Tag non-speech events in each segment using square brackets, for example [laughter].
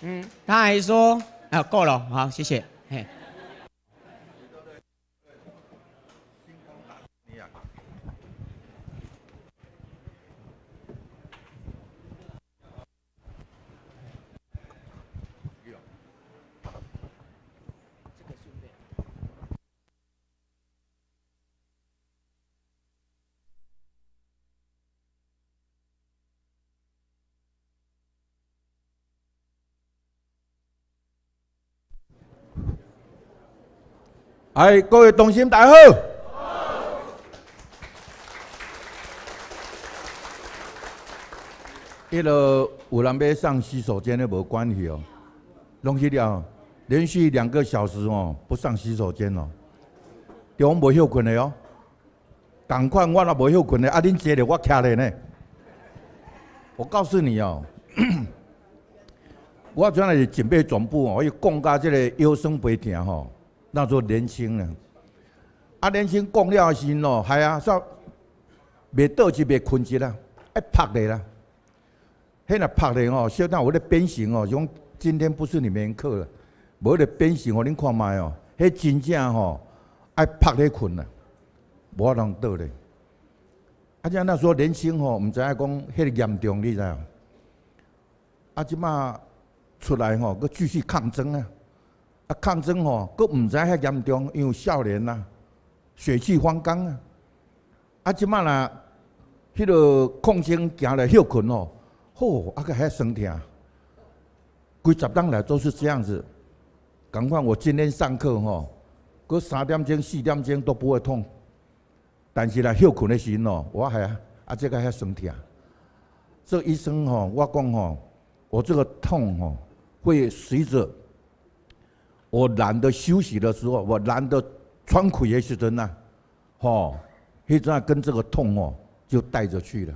嗯，他还说啊，够了，好，谢谢，嘿。哎，各位同心大好！好。迄落有人要上洗手间，都无关系哦。弄起了，连续两个小时哦，不上洗手间哦，对，讲没休困的哦。赶快，我那没休困的，啊，恁坐了我徛着呢。我告诉你哦，[clears throat] 我主要是准备全部哦，要讲到这个腰酸背痛吼。那时候年轻啊，啊，年轻讲了是喏，系啊，煞未倒就未困一啦，一趴嘞啦。迄若趴嘞吼，小等我咧变形哦，讲今天不是你免课了，无咧变形，哦，恁看卖哦，迄真正吼，爱趴咧困啦，无法通倒咧。啊，且那时候年轻吼，毋知影讲迄严重，你知啊？啊，即马出来吼，佮继续抗争啊！啊，抗争吼，佫毋知遐严重，因为少年呐，血气方刚啊。啊，即摆啦，迄个抗争行来休困哦，吼，啊个遐酸疼。规十人来都是这样子。赶快，我今天上课吼，佫三点钟、四点钟都不会痛。但是来休困的时阵哦，我还啊，这个还生疼。这医生吼，我讲吼，我这个痛吼，会随着。我懒得休息的时候，我懒得穿裤，也是真啊，吼，一直跟这个痛哦，就带着去了，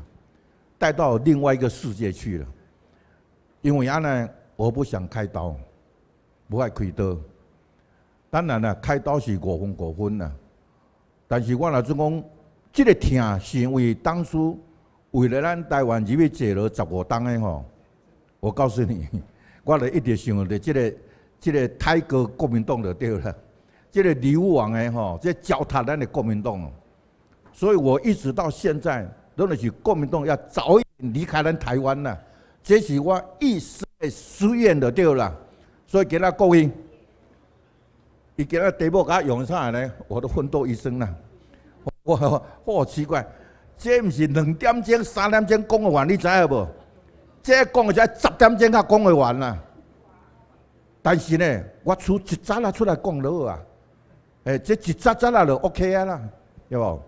带到另外一个世界去了。因为安呢，我不想开刀，不爱开刀。当然啦，开刀是五分五分啦。但是我老说讲，这个疼是因为当初为了咱台湾这边坐了十五档的吼，我告诉你，[laughs] 我咧一直想着这个。这个台阁国民党的对了，这个流亡的吼，这脚踏咱的国民党，所以我一直到现在，都是是国民党要早一点离开咱台湾呐，这是我一生的夙愿的对了。所以给他供应，伊给他底部给他用来呢？我都奋斗一生啦。[laughs] [laughs] 我好奇怪，这不是两点钟、三点钟讲的完，你知影不？这讲的是十点钟才讲的完呐。但是呢，我出一扎啦出来讲了啊！哎，这一扎扎啦就 O K 啊啦，对无？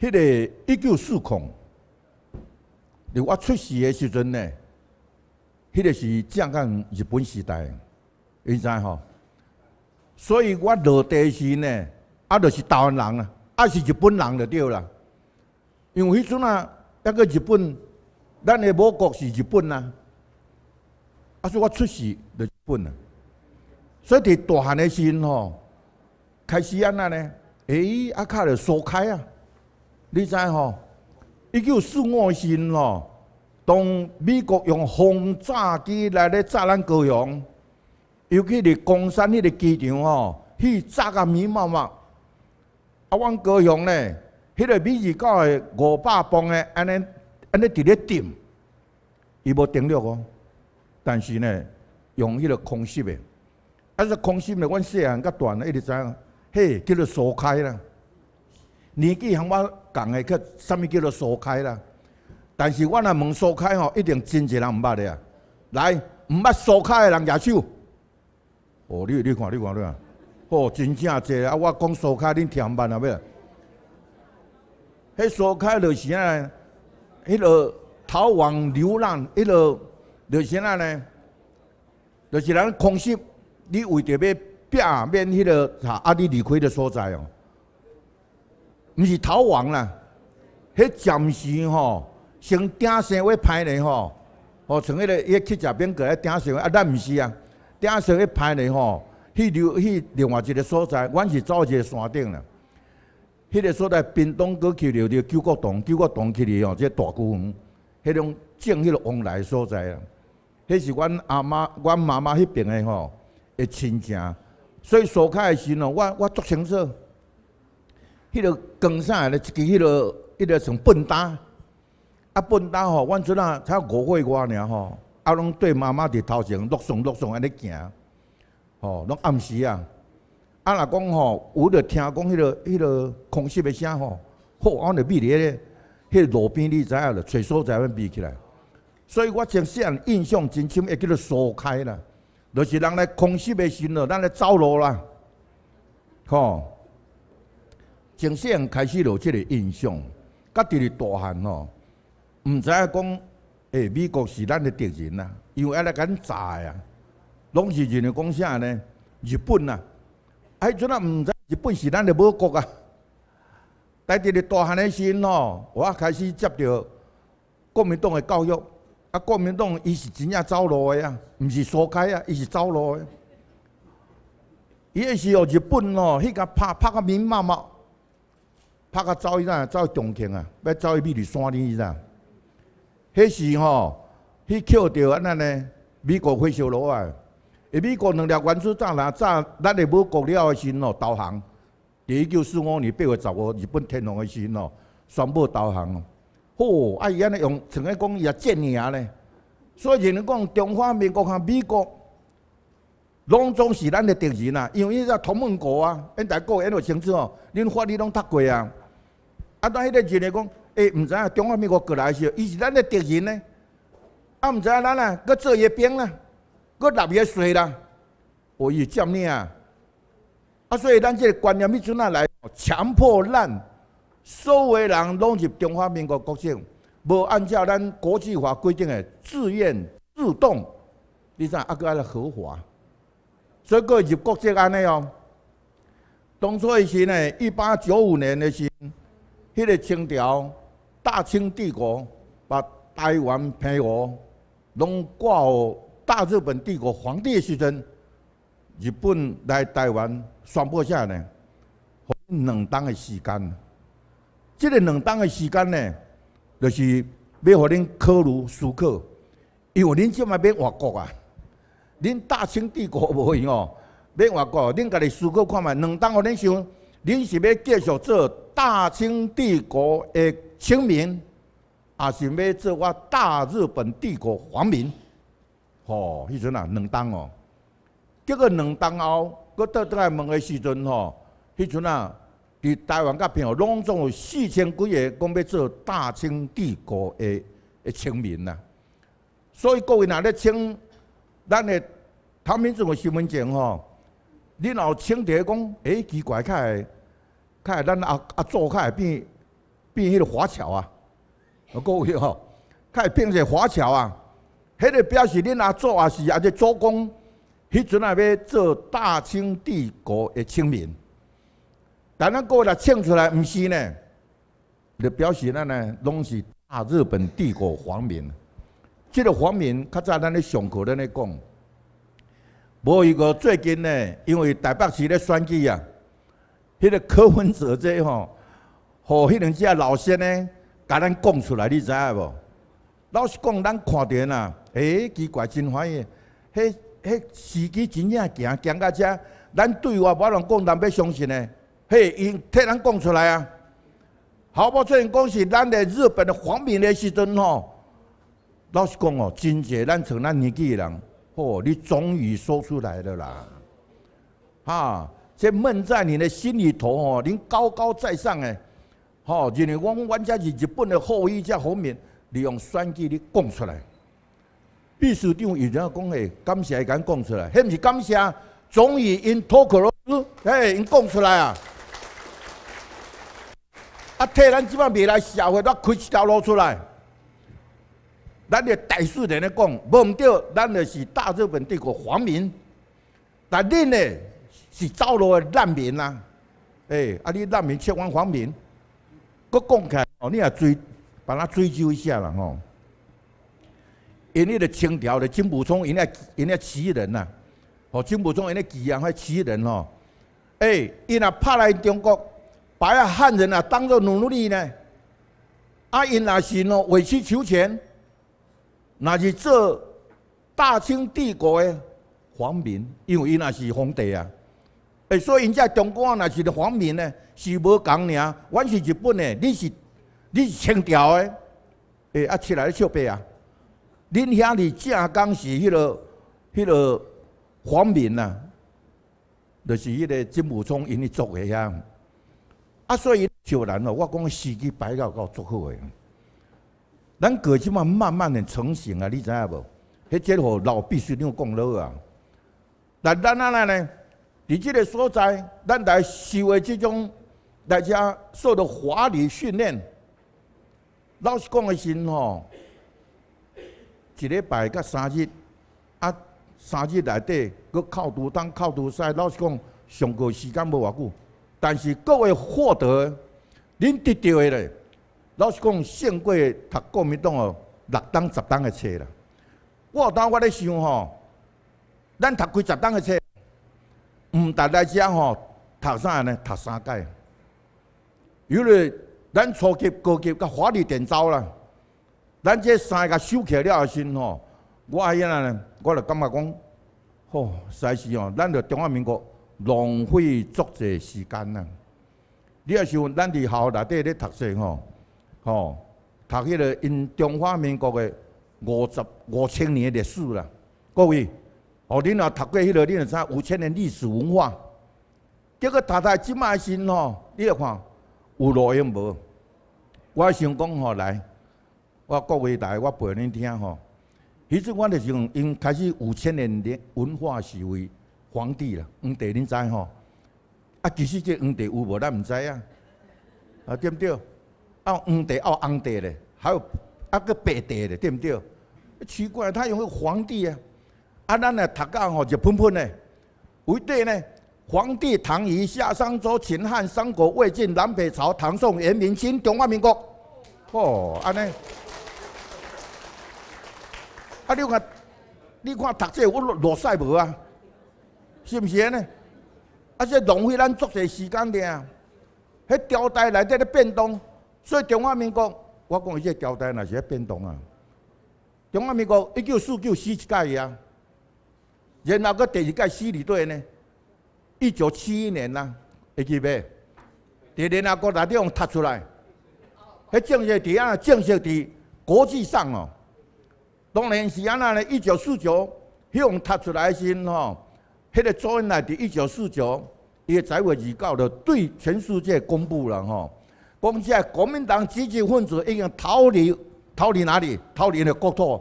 迄个一九四空，我出世的时阵呢，迄个是正港日本时代，你知吼？所以我落地时呢，啊，就是台湾人啊，啊是日本人就对啦，因为迄阵啊，犹个日本，咱诶祖国是日本啊。啊，所以我出世就本啊，所以大汉诶阵吼，开始安那咧，哎，啊，卡就疏开啊。你知吼？一九四五年吼，当美国用轰炸机来咧炸咱高雄，尤其伫冈山迄个机场吼，去炸甲密密密。啊，阮高雄咧，迄个美日搞的五百磅诶，安尼安尼伫咧沉，伊无停着哦。但是呢，用迄个空心的，啊！这空心的，阮细汉较断，一直知影，嘿，叫做苏开啦。年纪向我共的，叫啥物叫做苏开啦？但是我若问苏开吼，一定真侪人毋捌啊。来，毋捌苏开诶人举手。哦，你你看你看你看，哦，真正侪啊！我讲苏开恁听捌啊，要啊迄苏开就是啊，迄个逃亡流浪，迄个。就是那呢，就是咱空袭，你为着要避免迄个啊，你离开的所在哦，毋是逃亡啦，迄暂时吼，先顶上要拍人吼，哦从迄个个乞食兵过来顶上，啊咱毋是啊，顶上要拍人吼，去留去另外一个所在，阮是走一个山顶啦，迄个所在冰冻过去就到九国洞，九国洞去哩哦，即大公园，迄种种迄个往来所在啊。这是阮阿妈、阮妈妈迄边的吼的亲戚，所以苏开的时哦，我我足清说，迄个光仔的，一支迄个，迄个像笨蛋，啊笨蛋吼，阮阵啊才五岁外尔吼，啊拢缀妈妈伫头前，落怂落怂安尼行，吼拢暗时啊，啊若讲吼，有著听讲迄个迄个空袭的声吼，吼，阮尼闭咧，迄路边你知影了，找所在要闭起来。所以我从小印象真深，会叫做锁开啦，就是人来空虚的心哦，咱来走路啦，吼。从小开始有这个印象，家己个大汉吼，毋知影讲，诶，美国是咱的敌人啊，为爱来干炸啊，拢是认为讲啥呢？日本啊，迄阵啊毋知日本是咱的母国啊。家己个大汉个心吼，我开始接到国民党的教育。啊，国民党伊是真正走路的啊，毋是疏开啊，伊是走路的。伊迄时候日本哦，迄个拍拍个明脉脉，拍个走伊哪，走重庆啊，要走伊美丽山里伊哪。迄时吼，迄捡到安尼，美国火烧落啊。伊美国两粒原子弹弹炸咱的美国了的时阵哦，投降。伫一九四五年八月十五，日本天皇的时阵哦，宣布投降。哦，啊！伊安尼用，像以讲伊啊贱伢咧。所以人讲，中华民国和美国，拢总是咱的敌人啊，因为伊在同盟国啊，因在搞因个清楚哦，恁法律拢读过啊。啊！当迄个人咧讲，哎，毋知影中华民国过来是，伊是咱的敌人呢？啊，毋知影咱啊，搁做也变啦，我立也水啦。哦咦，占呢啊？啊，所以咱这观念咪从哪来？强迫咱。所有人拢入中华民国国籍，无按照咱国际法规定的自愿自动，知影啊哥啊个合法。所以入国籍安尼哦，当初诶时呢，一八九五年的时，迄个清朝、大清帝国把台湾配我，拢挂哦大日本帝国皇帝的时阵，日本来台湾宣布下呢，两党的时间。这个两当的时间呢，就是要恁科奴思考，因为恁即么要外国啊，恁大清帝国无用哦，要外国，恁家己思考看卖。两当，互恁想，恁是要继续做大清帝国的臣民，还是要做我大日本帝国皇民？哦，迄阵啊，两当哦。结果两当后，我到倒来问的时阵吼，迄阵啊。伫台湾甲朋友拢总有四千几个讲要做大清帝国的的清民呐，所以各位若咧请咱的唐明宗个新闻前吼，你若听著讲，哎，奇怪，凯，会咱阿阿祖会变变迄个华侨啊，各位吼，会变成华侨啊，迄个表示恁阿祖也是阿只祖公，迄阵若要做大清帝国的清民。但咱各位来唱出来，唔是呢？就表示咱呢，拢是大日本帝国皇民。这个皇民，较早咱咧上课咧讲。无一个最近呢，因为台北市咧选举啊，迄个柯文哲这吼，吼迄两只老先呢，甲咱讲出来，你知影无？老实讲，咱看着呐，哎，奇怪，真欢喜，迄迄时机真正行行到遮，咱对外无论讲，咱要相信呢。嘿，因替咱讲出来啊！毫不出人讲是咱在日本的皇民的时阵吼，老实讲哦，真正咱像咱年纪的人，哦，你终于说出来了啦！啊，这闷在你的心里头哦，您高高在上哎，好，今为我阮家是日本的后裔，叫皇民，利用选举你讲出来。秘书长以前讲诶，感谢敢讲出来，迄毋是感谢，终于因脱口出，嘿，因讲出来啊！啊！替咱即摆未来社会，咱开一条路出来。咱咧大数人咧讲，无毋着，咱咧是大日本帝国皇民，但恁咧是走路诶难民呐。诶，啊！你难民切换皇民，讲起来哦，你也追，把它追究一下啦吼。因迄个清朝的金武聪，因那因那奇人呐，哦，金武聪因那奇人，迄奇人哦，诶，因若拍来中国。把汉人啊当做奴隶呢？啊，因也是咯，委曲求全，那是做大清帝国的皇民，因为因也是皇帝啊。诶，所以因在中国那是皇民呢，是无讲尔。我是日本的，你是你是清朝的，诶啊，起来笑白啊！恁兄里正讲是迄个迄个皇民呐，就是迄个金木聪因做个样。啊，所以就难哦，我讲司机摆到够足好诶。咱过即嘛慢慢诶成型啊，你知影无？迄结果老必须你要讲劳啊。但咱安来呢？伫即个所在，咱来受诶即种大家受到华丽训练。老实讲诶时吼，一礼拜甲三日，啊，三日内底佮靠拄当靠拄西，老实讲上课时间无偌久。”但是各位获得恁得到的嘞，老实讲，胜过读国民党哦六档十档的册啦。我当我咧想吼，咱读几十档的册，毋大代志啊吼，读啥呢？读三届。因为咱初级、高级，甲华丽颠糟啦。咱这三个修起来的时阵吼，我啊，伊呐，我就感觉讲，吼，实在是哦，咱着中华民国。浪费足侪时间啦！你若是，咱伫校内底咧读册吼，吼，读迄个因中华民国的五十五千年历史啦。各位，哦，恁若读过迄个，恁就知五千年历史文化。结果读到即卖时吼，你来看有路用无？我想讲吼来，我各位来，我陪恁听吼。其实我就是用因开始五千年的文化思维。皇帝啦，皇帝恁知吼？啊，其实这皇帝有无咱毋知啊？啊，对毋对？还有皇帝，还有皇帝嘞，还有啊个白帝嘞，对毋对？奇怪，他用个皇帝啊！啊，咱来读个吼就喷喷嘞。为帝呢，皇帝：唐虞、夏商周、秦汉、三国、魏晋、南北朝、唐宋、元明清、中华民国。哦，安尼。啊，你看，你看读这我落塞无啊？是毋是安呢？啊，即浪费咱足侪时间尔。迄条带内底咧变动，所以中华民国，我讲伊个条带也是咧变动啊。中华民国一九四九死一届啊，然后佫第二届四二队呢，一九七一年啊，会记袂？伫联合国内底用读出来，迄正式伫啊，正式伫国际上哦，当然是安那的一九四九用读出来先哦。迄个周恩来伫一九四九，伊个在位预告了，对全世界公布了吼，讲个国民党积极分子已经逃离，逃离哪里？逃离了国土，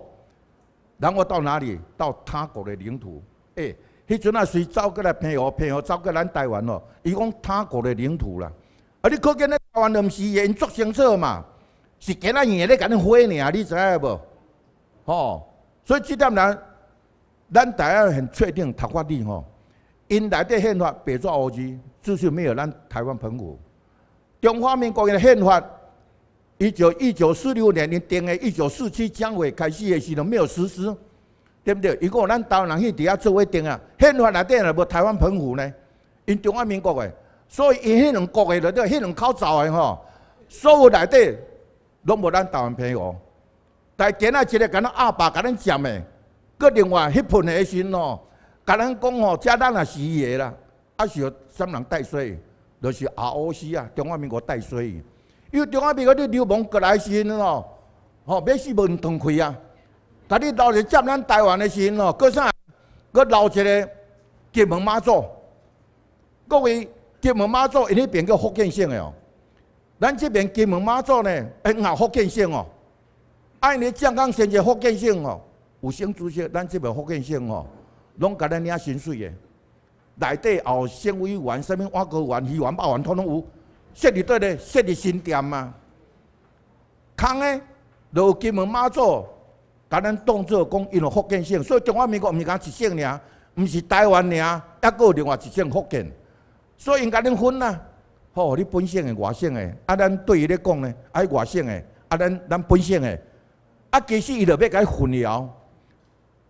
然后到哪里？到他国的领土。诶迄阵啊，随走过来配合配合走过来台湾咯，伊讲他国的领土啦。啊，你可见咧台湾，毋是原作成册嘛？是给仔硬咧，甲人毁呢啊？你知影无？哦，所以即点人。咱台湾很确定，台湾地吼，因内底宪法白做乌鸡，就是没有咱台湾澎湖。中华民国的宪法，一九一九四六年定的，一九四七将会开始的时候没有实施，对不对？如果咱台湾人去底下做规定啊，宪法内底若无台湾澎湖呢，因中华民国的，所以因迄两国的内底，迄两口罩的吼，所有内底拢无咱台湾朋友。但今仔只个敢若阿爸敢若占的。个另外，迄爿的先哦，甲咱讲吼，遮咱也是伊诶啦，啊是要三人带水，就是阿乌西啊，中华民国带水。因为中华民国你流氓过来先哦，吼，要死无通开啊！甲你一个接咱台湾的先哦，个啥？个留一个金门妈祖，各位金门妈祖因迄边叫福建省的哦，咱这边金门妈祖呢，也福建省哦，安你浙江先叫福建省哦。有省主席，咱即爿福建省哦，拢甲咱领薪水的。内底后省委员、啥物外国员、议员、包员，通统有设立底咧，设立新店啊，空诶，就有金门马祖，甲咱当做讲，因为福建省，所以中华民国毋是讲一省尔，毋是台湾尔，抑佫有另外一省福建，所以应该恁分呐，吼，你本省诶，外省诶，啊，咱对伊咧讲咧，爱外省诶，啊，咱咱本省诶，啊，其实伊着要甲伊分了。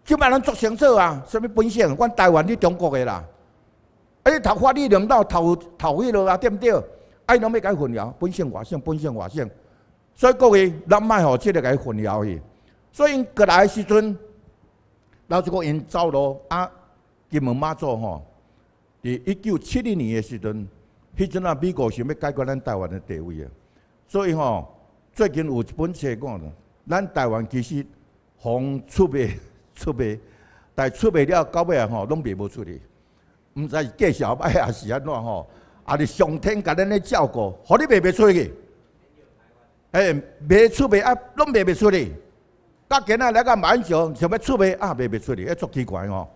就摆咱作清楚啊！啥物本性？阮台湾伫中国的啦，你头法律领导头头迄落啊，对着对？伊拢要伊混淆，本性外性，本性外性。所以各位，咱卖吼即个伊混淆去。所以因过来时阵，老一股因走路啊，金门马祖吼。伫一九七零年诶时阵，迄阵啊，美国想要解决咱台湾的地位啊。所以吼，最近有一本册讲，咱台湾其实防出别。出卖，但出卖了，到尾吼，拢卖无出去，毋知是介绍买还是安怎吼？啊是上天甲咱咧照顾，何你卖袂出去？哎，卖出卖啊，拢卖袂出去。甲今仔来个蛮上，想要出卖啊，卖袂出去，迄足奇怪吼，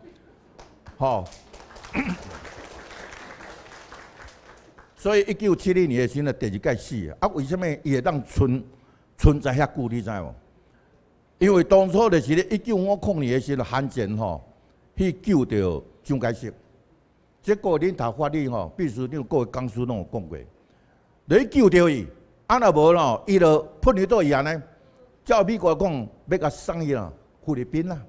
吼。[coughs] 所以一九七二年时阵，第二届死啊，为什么会当存存在遐久？你知无？因为当初就是咧一九五五年的时候，韩战吼去救着蒋介石，结果恁头发你吼，必须恁各位江苏拢有讲过，你救着伊，安那无咯，伊就叛你倒伊安尼。照美国讲，要甲送伊啦，菲律宾啦，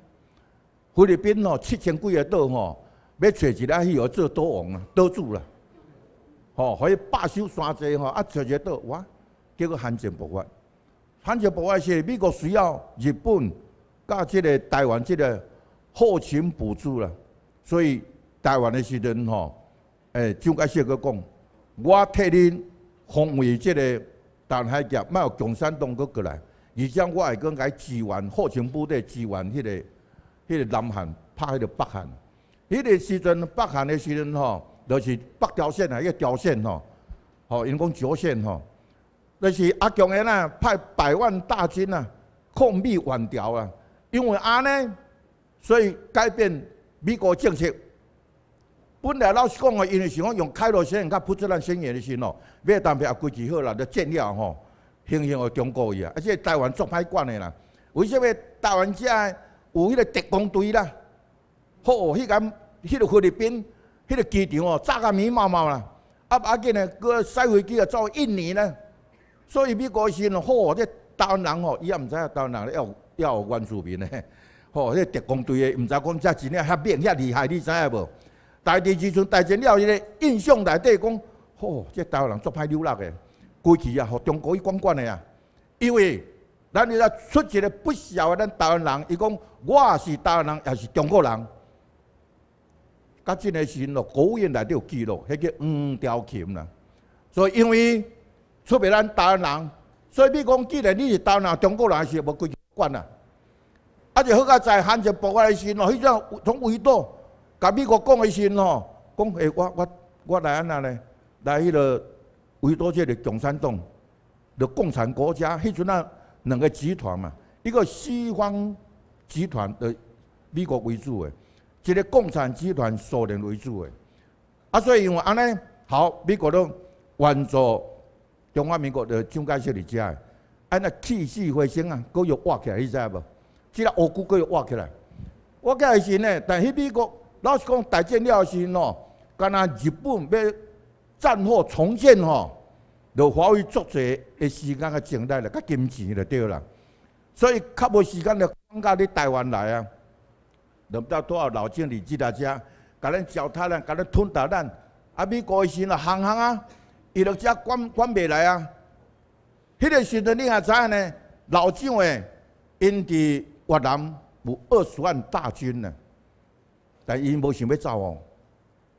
菲律宾吼七千几个岛吼，要找一个去而做岛王啦，岛主啦，吼可以霸手山际吼，啊，找个岛哇，结果韩战无法。韩战破坏是美国需要日本、甲这个台湾这个后勤补助啦，所以台湾的时阵吼，诶蒋介石佮讲，我替恁防卫这个南海峡，卖有共产党佮过来，而且我爱跟佮支援后勤部队支援迄个、迄个南韩拍迄个北韩。迄个时阵，北韩的时阵吼，就是北朝鲜啊，一个朝鲜吼，吼因讲朝鲜吼。就是阿强个啦，派百万大军啊，抗美援朝啊。因为阿呢，所以改变美国政策。本来老师讲个，因为是讲用开罗宣言、甲普茨兰宣言个时哦，买谈判也规矩好啦，就建立吼，形成个中国伊啊，而且台湾总歹管的啦。为什么台湾只有迄个特工队啦？吼，迄间迄个菲律宾迄个机场哦，炸啊密毛毛啦，啊阿健个个塞飞机啊，做一年呢。所以美国佬吼，这台湾人吼，伊也毋知影台湾人咧有也有冤屈咧，[laughs] 吼，这特工队诶，毋知讲遮真正遐变遐厉害，你知影无？大二之阵，大战了，伊咧印象内底讲，吼，这台湾人足歹扭落诶，规气啊，互中国伊管管诶啊。因为咱现在出一个不小诶，咱台湾人，伊讲我也是台湾人，也是中国人。家阵个时阵，国务院内底有记录，迄个黄条琴啦。所以因为。出卖咱台湾人，所以你讲，既然你是台湾人，中国人，是无归去管啊。啊，就好个在，喊就爆发去先咯。迄阵从维多，甲美国讲去先咯，讲诶，我我我来安那呢？来迄个维多这个共产党，个共产国家，迄阵啊两个集团嘛，一个西方集团，的美国为主的，一个共产集团，苏联为主的。啊，所以因为安尼，好，美国都援助。中华民国就蒋介石你家的？哎，那起死回升啊！骨肉挖起来，你知无？即个乌骨骨肉挖起来，挖起来先呢。但迄美国老实讲大战略时咯，干那日本要战后重建吼，就花费足侪的时间个精力了，跟金钱就对啦。所以较无时间了，放假你台湾来啊，轮不到多少老钱，你即搭家，甲咱脚踏两，甲咱吞啖蛋，啊美国时来行行啊！伊落只管管袂来啊！迄个时阵你也知影呢？老蒋诶，因伫越南有二十万大军呢，但因无想要走哦。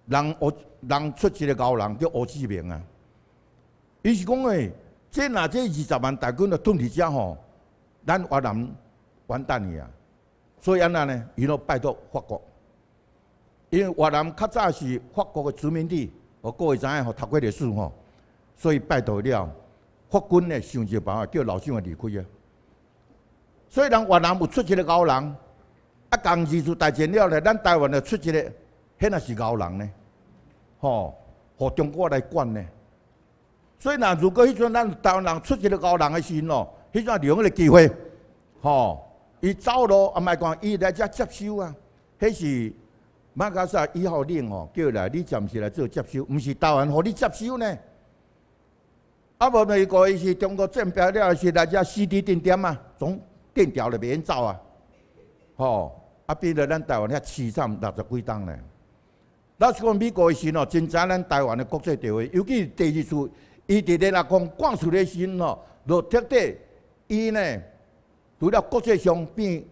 人胡人出一个高人叫胡志明啊，伊是讲诶，即拿这二十万大军来统去遮吼，咱越南完蛋去啊！所以安那呢？伊落拜托法国，因为越南较早是法国的殖民地，我各位知影吼，读过历史吼。所以拜倒了，霍军呢想一个办法，叫老蒋离开啊。以人越南有出一个高人，啊，刚结就大战了嘞，咱台湾就出一个，迄那是高人呢，吼，互中国来管呢。所以呐，如果迄阵咱台湾人出一个高人的心咯，迄阵留一个机会，吼，伊走路啊，唔讲伊来遮接收啊，迄是马加塞一号令哦，叫来，你暂时来做接收，毋是台湾，互你接收呢？啊，无美国伊是中国政标了，是来遮 C D 定点啊，总定条了袂免走啊，吼啊，变做咱台湾遐市场六十几吨呢，老实讲，美国伊先哦，真知咱台湾的国际地位，尤其是第二次，伊伫咧来讲，灌输的先哦，就彻底，伊呢，除了国际上变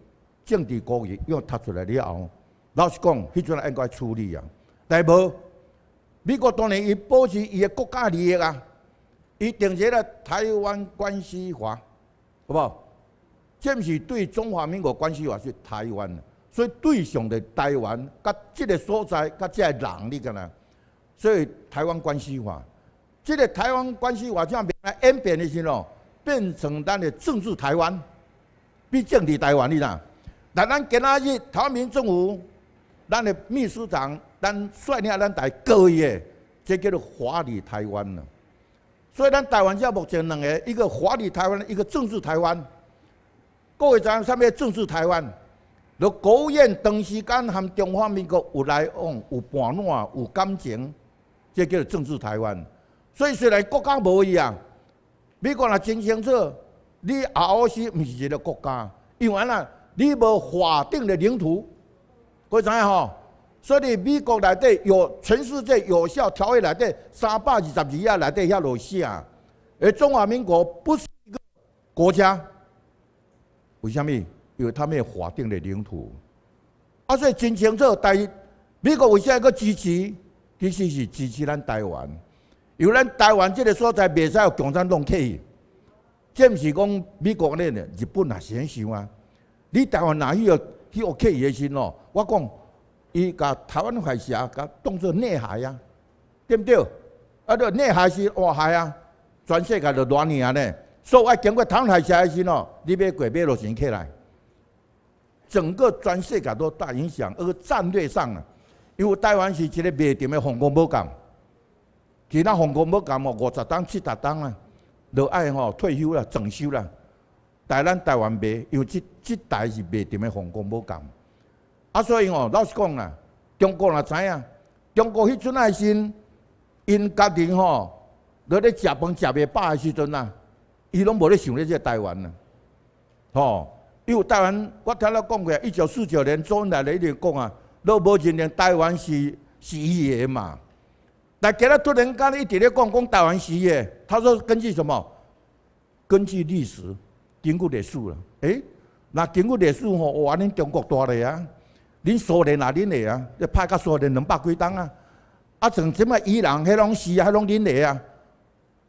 政治国义，因为出来了后，老实讲，迄阵应该处理啊，但无美国当然伊保持伊的国家利益啊。伊定下了台湾关系法，好不好？这是对中华民国关系法是台湾，所以对象的台湾，甲这个所在，甲这人，你讲呐？所以台湾关系法，这个台湾关系法怎样变来演变的？时候，变成咱的政治台湾，比政治台湾呢？但咱今仔日台湾民政府，咱的秘书长，咱率领咱台搞的，这叫做华丽台湾了。所以咱台湾现在目前两个，一个华丽台湾，一个政治台湾。各位知影啥物政治台湾？你国院长时间含中华民国有来往、有盘乱、有感情，这叫做政治台湾。所以虽然国家无一样，美国若真清楚，你俄罗斯毋是一个国家，因为啦你无法定的领土，各位知影吼？所以美国内底有全世界有效条约内底三百二十二页内底遐落写，啊，而中华民国不是一个国家，为虾米？因为他们有法定的领土。啊，所以真清楚，但美国为虾米佫支持？其实是支持咱台湾，因为咱台湾这个所在袂使有共产党去。即毋是讲美国呢，日本也是很想啊。你台湾哪去要去乌克的心咯？我讲。伊甲台湾海峡甲当做内海啊，对毋对？啊，着内海是外海啊，全世界都热安尼。所以经过台湾海峡的时候，你要改变路线起来，整个全世界都大影响。而战略上啊，因为台湾是一个卖点的防空武舰，其他防空武舰嘛，五十档七十档啊，都爱吼退休啦、整修啦。台咱台湾未有即即台是卖点的防空武舰。啊，所以哦，老实讲啦，中国人知影，中国迄阵仔时，因家庭吼，伫咧食饭食未饱的时阵啊，伊拢无咧想咧即个台湾呐，吼，因为台湾，我听咧讲过，一九四九年周恩来咧一直讲啊，六无七年台湾是是伊诶嘛，但今日突然间一直咧讲讲台湾是伊诶，他说根据什么？根据历史，根据历史啦，诶，那根据历史吼，哇，安尼中国大嘞啊。恁苏联啊，恁来啊，你派到苏联两百几吨啊，啊像即么伊朗、迄拢是啊、迄拢恁来啊？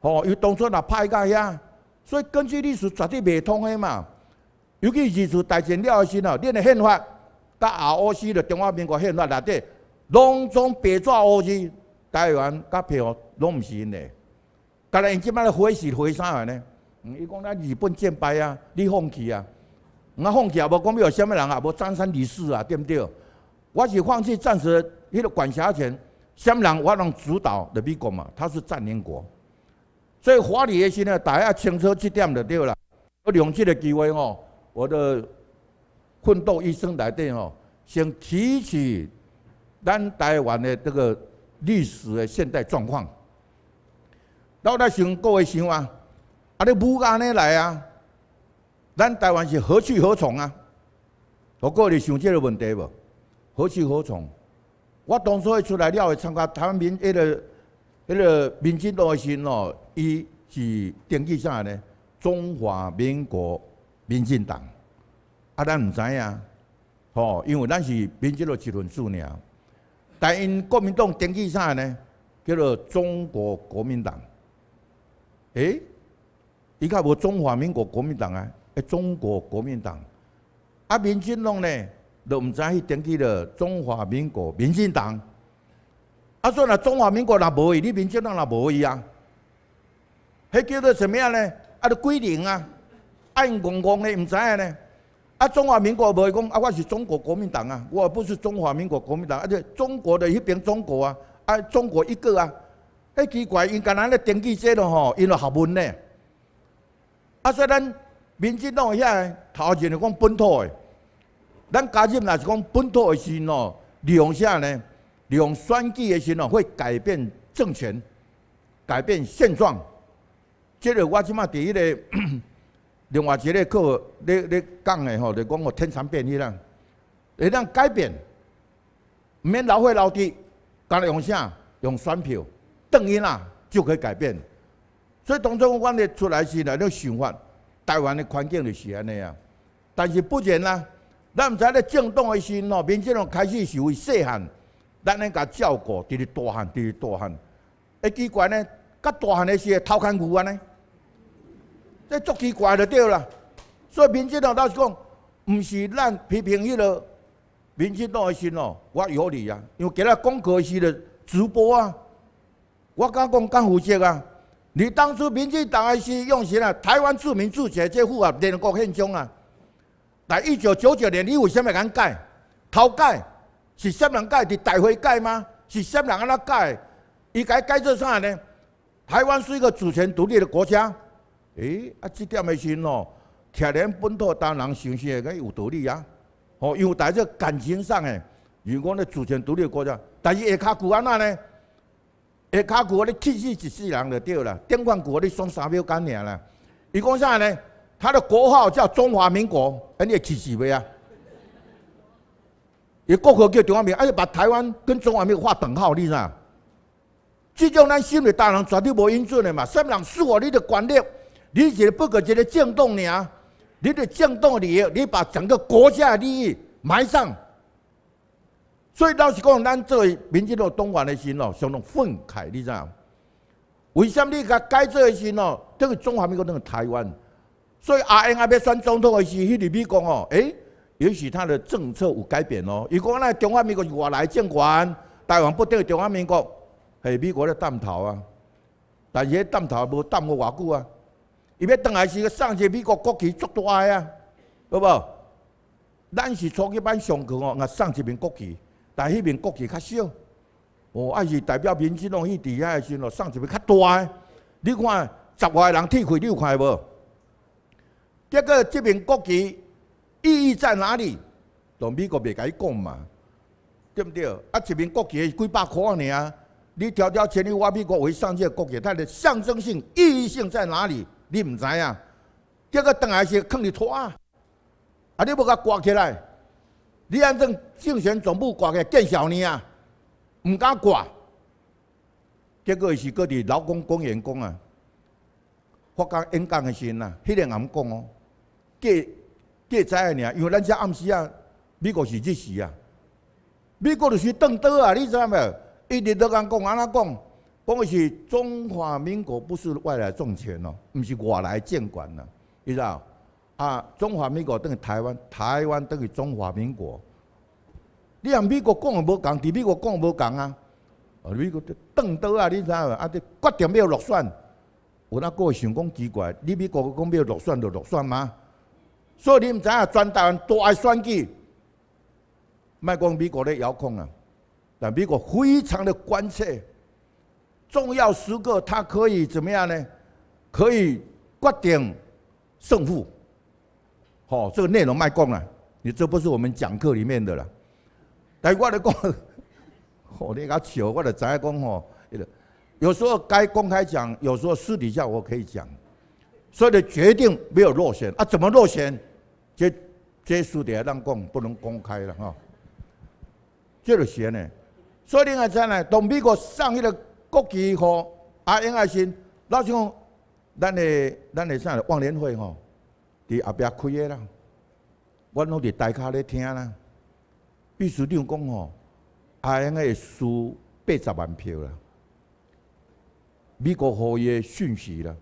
哦，伊当初若派到遐，所以根据历史绝对袂通个嘛。尤其二次大战了后身哦，恁的宪法、甲俄罗斯的中华人民共和国宪法内底拢总白纸乌字，台湾甲票拢毋是因的。干来因即卖会是会啥个呢？伊讲咱日本战败啊，你放弃啊？我放弃也无讲要什么人啊，无张三李四啊，对不对？我是放弃暂时迄个管辖权，什么人我能主导？美国嘛，他是占领国。所以华理的时呢，大家清楚这点就对了。啦？利用这的机会哦，我的奋斗一生来对哦，先提起咱台湾的这个历史的现代状况。后来想各位想啊，啊，你不敢尼来啊？咱台湾是何去何从啊？我个人想这个问题无，何去何从？我当初一出来，了会参加台湾民一个迄个民进党时喏，伊是登记啥呢？中华民国民进党，啊，咱毋知影吼，因为咱是民进党一论述尔。但因国民党登记啥呢？叫做中国国民党。诶，伊较无中华民国国民党啊？诶，中国国民党，啊，民进党咧，都毋知去登记了中华民国民进党，啊，说了中华民国也无伊，你民进党也无伊啊，迄叫做什么啊咧？啊，归零啊，爱公公咧，毋知影咧，啊，中华民国无伊讲，啊，我是中国国民党啊，我不是中华民国国民党，而且中国的迄边中国啊，啊，中国一个啊，迄奇怪，因今日咧登记这咯吼，因有学问咧，啊，说咱。民进党个遐个头前是讲本土的，咱加进来是讲本土的时咯，利用啥呢？利用选举的时咯，会改变政权，改变现状。即个我即马第一个，[clears throat] 另外一个课咧咧讲的吼，就讲哦，天蚕变异啦，会当改变，唔免老花老弟，干利用啥？用选票，等于啊就可以改变。所以当初我讲个出来时，那种想法。台湾的环境就是安尼啊，但是不然啦，咱毋知咧政党的心哦，民进党开始是为细汉，咱咧甲照顾，直是大汉，直是大汉。好奇怪呢，甲大汉的时，偷看牛啊呢，这足奇怪就对啦。所以民进党倒是讲，毋是咱批评迄个民进党的心哦，我有理啊，因为给他讲课的直播啊，我敢讲敢负责啊。你当初民进党是用什啊，台湾著名著决，这副啊联合国宪章啊。但一九九九年，你为什么敢改？偷改？是什么人改的？大会改吗？是什么人安那改的？伊改改做啥呢？台湾是一个主权独立的国家。诶，啊，这点的是哦，天然本土当然人想想，该有道理啊。哦，有在这感情上诶，如果呢主权独立的国家，但是下骹古安那呢？下看国，你气死一世人就对了。电光国，你双三秒干了。伊讲啥呢？他的国号叫中华民国，人家气死未啊？伊国号叫中华民，国，而且把台湾跟中华民国划等号，你啥？这种咱心里大人绝对无允准的嘛。什么人树立你的管理，你是不可这个震动的啊！你的震动理由，你把整个国家的利益埋葬。所以老实讲，咱做民主路东莞的心哦，相当愤慨，你知道？为什么你甲改造的心哦？等于中华民国等于台湾。所以阿英阿要选总统的时，迄立美讲哦，诶，也许他的政策有改变哦。如果奈中华民国是外来政权，台湾不等于中华民国，系美国咧探头啊。但是咧探讨无谈过偌久啊。伊要当时，是个一个美国国旗做大啊，好无？咱是初级班上课哦，硬升一面国旗。但迄边国旗较少，哦，啊是代表民众拢去伫下诶时候送一份较大诶。你看，十外个人剃开，你有看无？结果，这面国旗意义在哪里？同美国袂甲伊讲嘛，对不对？啊，一面国旗是几百块啊，尔你条条钱去我美国为上个国旗，它的象征性、意义性在哪里？你唔知啊？结果当然是空伫拖啊，啊，你要甲挂起来。你按怎竞选总部挂个介绍呢啊？唔敢挂，结果是各伫劳工公园讲啊，发讲演讲的信啊，个脸硬讲哦，计计知呢啊？因为咱只暗时啊，美国是日时啊，美国就是当刀啊，你知影没一直都讲讲安怎讲？讲是中华民国不是外来政权哦，毋是外来监管呢，你知道？啊！中华民国等于台湾，台湾等于中华民国。你啊，美国讲的无同，伫美国讲的无同啊！啊，美国倒倒啊，你知无？啊，这决定要落选。有我个会想讲奇怪，你美国讲要落选就落选吗？所以你知啊，全台湾都爱选举，卖讲美国咧遥控啊。但美国非常的关切，重要时刻，它可以怎么样呢？可以决定胜负。吼，这个内容卖讲了，你这不是我们讲课里面的了。但我来讲，吼，[laughs] 你较少，我的知讲吼，有时候该公开讲，有时候私底下我可以讲。所以的决定没有落选啊，怎么落选？结结束的啊，让讲不能公开了哈。这个选呢，所以恁阿仔呢，当美国上一个国旗以后，阿用爱心，那时候咱的咱的上忘年会吼。伫后壁开个啦，我拢伫台下咧听啦。秘书长讲吼，阿英个输八十万票啦，美国互伊讯息啦。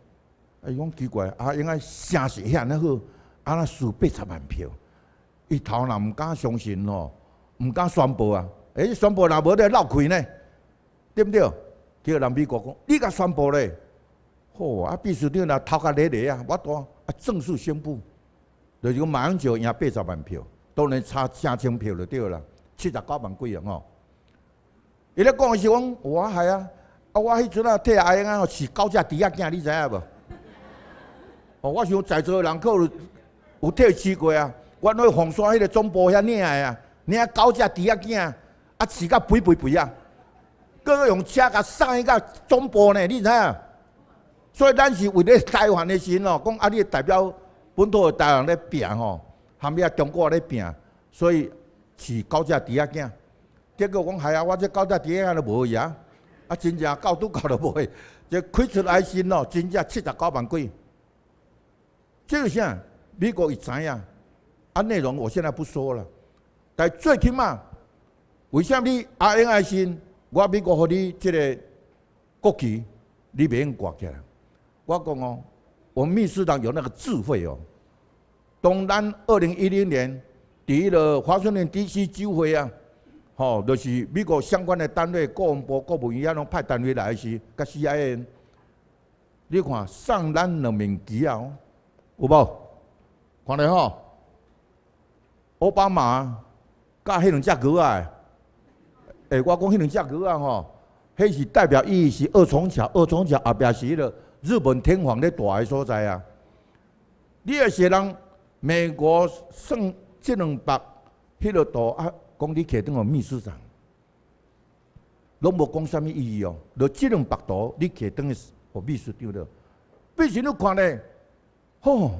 哎，讲奇怪，阿英个声势遐尼好，安怎输八十万票？伊头那毋敢相信咯，毋敢宣布啊！哎，宣布若无咧漏开呢，对毋对？叫人美国讲，你甲宣布咧，好啊，秘书长若头壳咧咧啊，我当。啊！正式宣布，就是讲马英九赢八十万票，当然差三千票就对了，七十九万几人哦。伊咧讲的是讲，我系啊，啊我迄阵啊替阿英啊饲九只猪仔囝，你知影无？哦，我想在座的人可有有替饲过啊。我个黄山迄个总部遐领的啊，领九只猪仔囝，啊饲甲肥肥肥啊，个用车甲送去到总部呢，你知影？所以咱是为咧台湾的心哦，讲啊，你代表本土台湾咧拼吼，含起中国咧拼，所以饲九只猪仔囝，结果讲嗨啊，我这九只猪仔都无去啊，啊真正狗到狗到无去，这开出爱心哦，真正七十九万几。这个啥？美国会知影啊内容我现在不说了，但最起码，为啥你爱用爱心？我美国和你这个国旗，你不用挂起来。我讲哦，我们秘书长有那个智慧哦。当然，二零一零年，个华盛顿第一次聚会啊，吼，就是美国相关的单位、国防部、国务院拢派单位来时，甲 C.I.N。你看上咱人民旗啊，有无？看到吼，奥巴马甲迄两只牛啊。诶，我讲迄两只牛啊吼，迄是代表义是二重桥，二重桥后壁是迄个。日本天皇咧大诶所在啊！你要是人，美国剩这两百，迄落大啊，讲你开当个秘书长，拢无讲啥物意义哦！就这两百刀，你开当个秘书长了，必须你看咧，吼，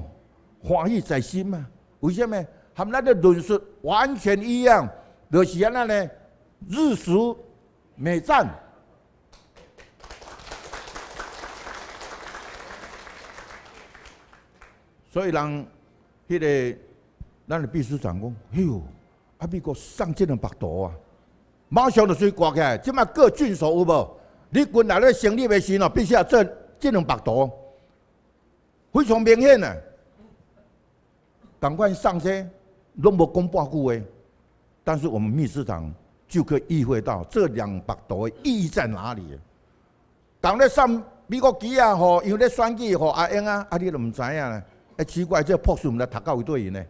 欢喜在心啊！为什么？和咱的论述完全一样，就是安那呢？日食美战。所以人，迄个，咱秘书长讲，哎呦，阿美国上进两百多啊，马上就水起来，即马各郡所有无？你军内咧成立的时咯？必须要这这两百多，非常明显啊！赶快上车，拢无讲半句诶。但是我们秘书长就可以意会到这两百多的意义在哪里？当咧上美国机啊？吼，又咧选举吼阿英啊，阿你都唔知咧。哎，奇怪，这迫使我们来读到会对因呢？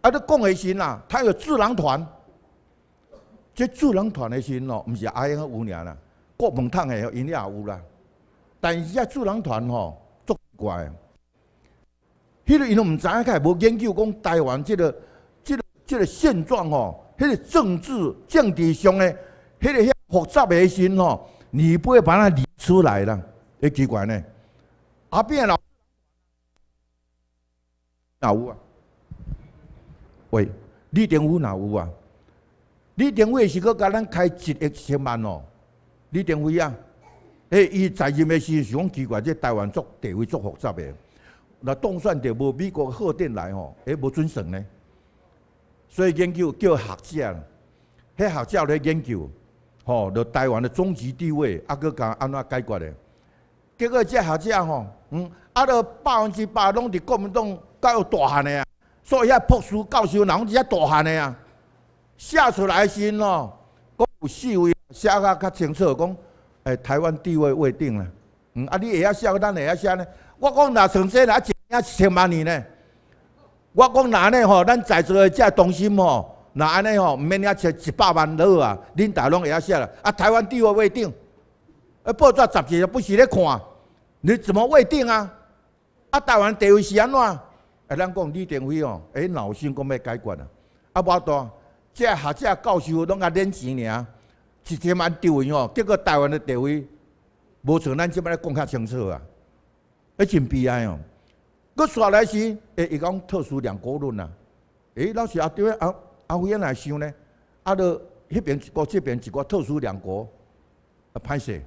啊，你讲的先啦，他有智囊团，这智囊团的心哦，不是阿英阿乌尔啦，郭鹏腾的有，因也有啦。但是这智囊团吼，足怪，迄个因都唔知影个，无研究讲台湾这个、这个、这个现状吼，迄个政治政治上的，迄个遐复杂的心吼，你不会把它理出来啦，哎，奇怪呢，阿变了。哪有啊？喂，李登辉哪有啊？李登辉是搁甲咱开一亿千万哦。李登辉啊，哎，伊在任诶时，是讲奇怪，即台湾作地位作复杂诶。那当算着无美国贺电来吼，诶，无准胜呢。所以研究叫学者，迄学者咧研究，吼，着台湾诶终极地位，啊，搁甲安怎解决诶？结果即学者吼，嗯，啊，着百分之百拢伫国民党。有大汉诶啊，所以遐博士教授、人拢遐大汉诶啊。写出来时喏，讲四位写较较清楚，讲诶，台湾地位未定啦。嗯，啊，你会晓写，咱会晓写呢。我讲若像粹若一一千万年呢。我讲若安尼吼，咱在座诶遮同心吼，若安尼吼，毋免遐一一百万老啊，逐个拢会晓写啦。啊，台湾地位未定。啊，报纸杂志也不时咧看，你怎么未定啊？啊，台湾地位是安怎？啊，咱讲李登辉哦，哎，脑筋讲要解决啊？啊，无多，即下即下，教授拢啊，临时尔，一千万地位哦。结果台湾的地位无像咱即摆来较清楚啊，而真悲哀哦。我煞来时，哎，伊讲特殊两国论啊。诶，老师阿对阿阿辉安来想呢？啊，到迄边一个，即边一个特殊两国，啊，歹势。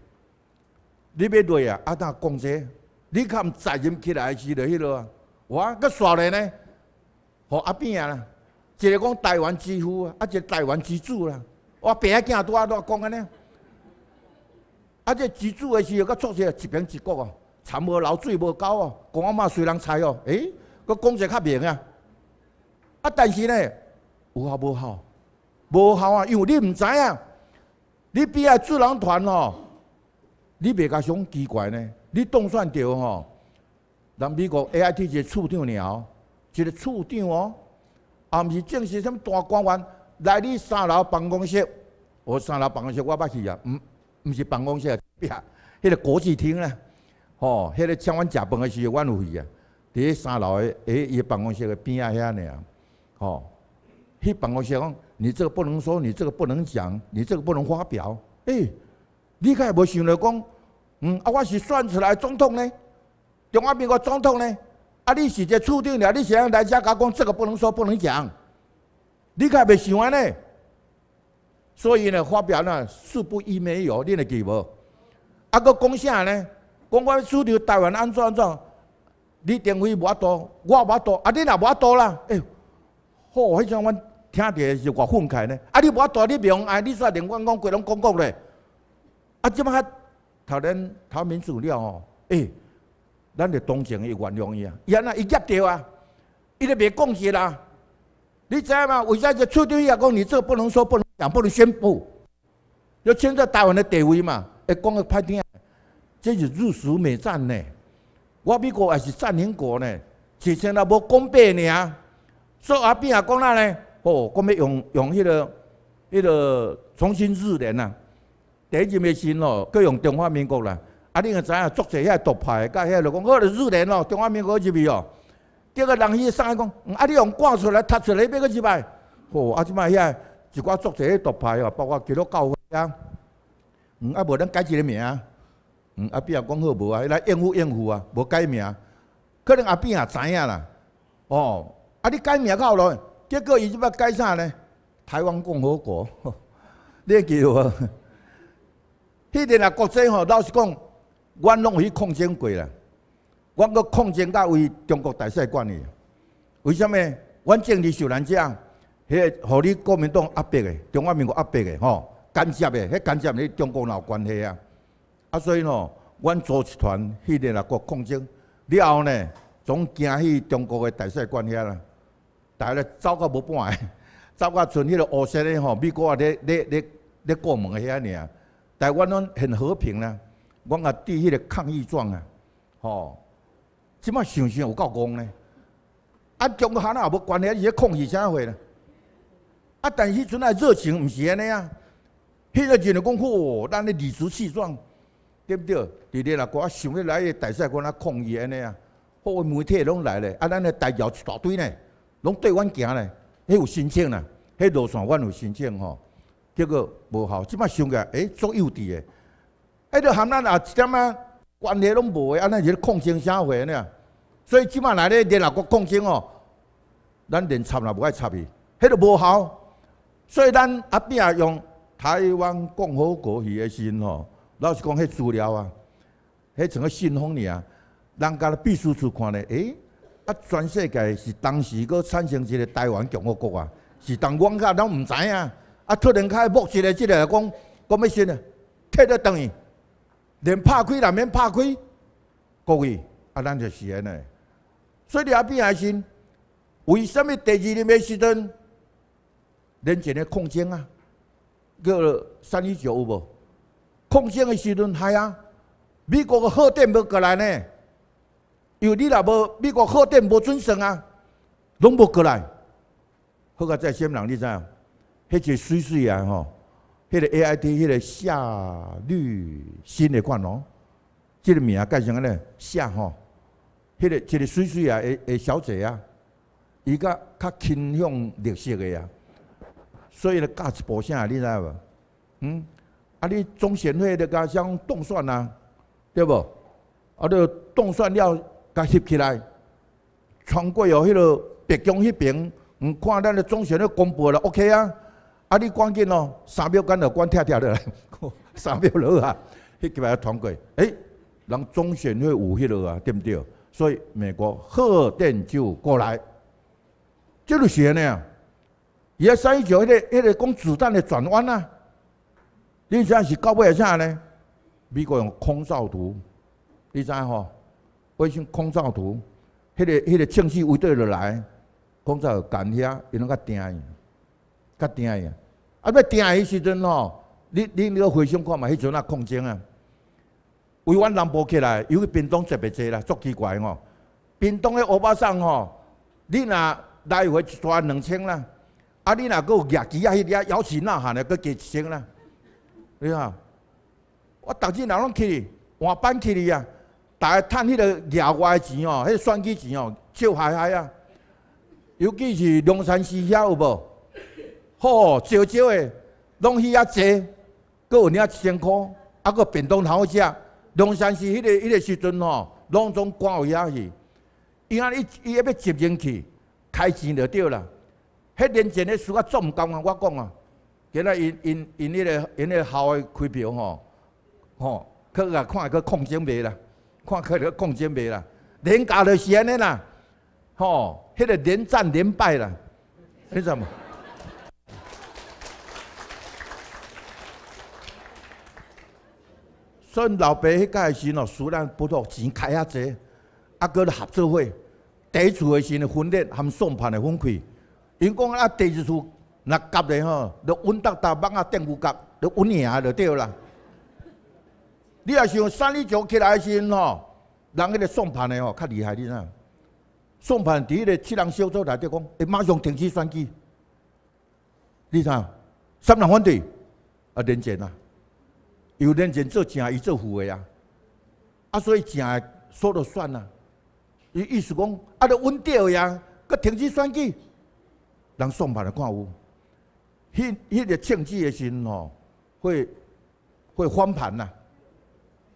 你要对啊，阿当讲者，你看最近起来是了，迄落啊。我佮耍咧呢，互阿边啊啦，一个讲台湾之父啊，啊一个台湾之主啦。我平仔囝拄日拄阿讲安尼，啊，这之主的时侯佮措施一边一国啊，惨无流水无搞啊，讲阿妈随人猜哦，哎，佮讲者较明啊。啊，但是呢，有效无效？无效啊，因为你毋知啊，你比下主人团哦，你袂佮想奇怪呢，你当选着吼。人美国 A I T 一个处长了，一个处长哦，也毋是正式什么大官员，来你三楼办公室，我三楼办公室我捌去啊，毋毋是办公室，壁迄个国际厅啦，吼，迄个请阮食饭的时，阮有去啊，伫咧三楼诶诶，办公室的边啊遐呢，吼，迄办公室讲你这个不能说，你这个不能讲，你这个不能发表，诶，你会无想着讲，嗯啊，我是选出来总统呢？中华民国总统呢？啊，你是个处长了，你谁来家讲讲这个不能说不能讲？你可别想安呢。所以呢，发表了素不一没有，你会记无？啊，搁讲啥呢？讲我主流台湾安怎安怎？你电费无多，我无多，啊，你若无多啦。哎，好，迄种阮听着是外愤慨呢。啊，你无多，你袂用安，你煞连阮讲鬼拢讲讲咧。啊，即摆头讨头讨民主了吼，哎。咱就同情伊、原谅伊啊！伊安那一夹到啊，伊就袂讲识啦。你知嘛？为啥就处长伊也讲，你这个不能说、不能讲、不能宣布，要现在台湾的地位嘛，会讲个歹听，这是入主美战呢。我美国也是占领国呢，之前也无讲平尔。所以阿边也讲那呢，哦，讲要用用迄个、迄个重新自联啊，第一面新哦，佮用中华民国啦。啊，你个知影，足侪遐独派，甲遐就讲我著入来咯，中华民国入去哦。结果人伊上来讲，啊，你用挂出来、踢出来，你别个入来。哦，啊，即摆遐一寡足侪迄独派哦，包括基督教员啊，嗯，啊，无咱改一个名嗯，啊，变啊，讲好无啊，来应付应付啊，无改名。可能阿变也知影啦，哦，啊，你改名靠咯，结果伊即摆改啥呢？台湾共和国，[laughs] 你记得无？[laughs] 迄阵啊，国际吼，老实讲。阮拢去抗争过啦，阮个抗争到为中国大使馆去。为什物？阮政治受难者，迄个互你国民党压迫的，中华民国压迫的吼，干涉的，迄干涉你中国有关系啊？啊，所以吼，阮组织团去联合国抗争，了后呢，总惊去中国的大使馆遐啦，逐个走个无半个，[laughs] 走个剩迄个乌色的吼，美国啊，咧咧咧咧过门个遐尔，但阮拢很和平啦。我阿弟迄个抗议状啊，吼，即摆想想有够戆咧！啊，中国人也无关遐伊咧抗议啥货啦？啊，但是阵啊热情毋是安尼啊，迄个阵咧讲吼，咱咧理直气壮，对毋对？你咧若我啊想咧来个大使馆啊抗议安尼啊，好，媒体拢来咧，啊，咱个代表一大堆咧，拢对阮行咧，迄有申请啦，迄路线阮有申请吼，结果无效。即摆想起来，哎，足幼稚诶！迄个含咱也一点仔关系拢无个，安尼是抗争社会，安所以即码来呢，联合国抗争哦，咱连插也无爱插去，迄条无效。所以咱阿边用台湾共和国去个信哦，老实讲，迄资料啊，迄整个信封尔，啊，人家咧秘书处看呢，诶啊全世界是当时佫产生一个台湾共和国啊，是当阮家拢毋知影，啊突然间冒出个即个讲讲要信啊，摕来传伊。连拍开难免拍开，各位，啊，咱就是安尼。所以你还变还心，为什么第二天的时阵，年前的空间啊，个三一九有无？空间的时阵，大啊！美国的核电要过来呢，因为你若无美国核电无准生啊，拢无过来。好个在先人，你知影？迄个水水啊吼！迄个 AID，迄个夏绿新的款哦，即个名改成安尼夏吼，迄个一个水水啊，诶诶小姐啊，伊较较倾向绿色的啊，所以咧价值保险，你知无？嗯，啊你中选会得加上冻算啊，对无？啊，冻算了，甲翕起来，穿过哦，迄个北京迄边，嗯，看咱咧中选咧公布啦，OK 啊。啊！你赶紧哦，三秒间就关拆拆了来，[laughs] 三秒落啊，迄个也通过。诶，人中选会有迄个啊，对不对？所以美国贺电就过来，就是尼啊。伊阿三一九迄个迄个讲子弹的转弯啊，你这是搞不啥呢？美国用空照图，你知吼？为什空照图？迄个迄个清晰围到落来，空照干遐，因拢较定。较定去啊！啊，要定去时阵吼，你你你回想看嘛，迄阵啊，抗战啊，为阮南部起来，尤其屏东特别侪啦，足奇怪吼。屏东诶，欧巴桑吼，你若来回一赚两千啦，啊，你若搁有业绩啊，迄个摇旗呐，下佫搁一千啦。你看，我逐日哪拢去换班去哩啊！逐个趁迄个额外钱哦，迄个选举钱哦，笑嗨嗨啊！尤其是梁山溪遐有无？少少的，拢去遐坐，佫有领千箍，康，啊搁便当很好食。龙山寺迄个迄个时阵吼，拢总赶有遐去，伊啊伊伊要集人去，开钱就对啦。迄年前诶事啊，做毋甘啊！我讲啊，今仔因因因，迄个因迄个校的开票吼，吼，去啊看去控证袂啦？看去咧控证袂啦？连架就是安尼啦，吼，迄个连战连败啦，你知道吗？所以，老爸迄届时哦，虽然不多钱开遐多，啊，搁合作社，第一厝的时阵分裂，含送盘的分开。因讲啊，第一厝若夹的吼，得稳得大板啊，垫骨夹，得稳硬下就对啦。你若是用三里桥起来时吼，人迄个送盘的吼，较厉害点呐。送盘伫迄个七人小组内底讲，会马上停止选举。你听，三人反对，啊，连战啊。有人人做正，伊做负的啊。啊，所以正说了算呐。伊意思讲，啊，你稳定诶。呀，个停止算举，人算盘来看有。迄迄个政治诶，时吼，会会翻盘呐，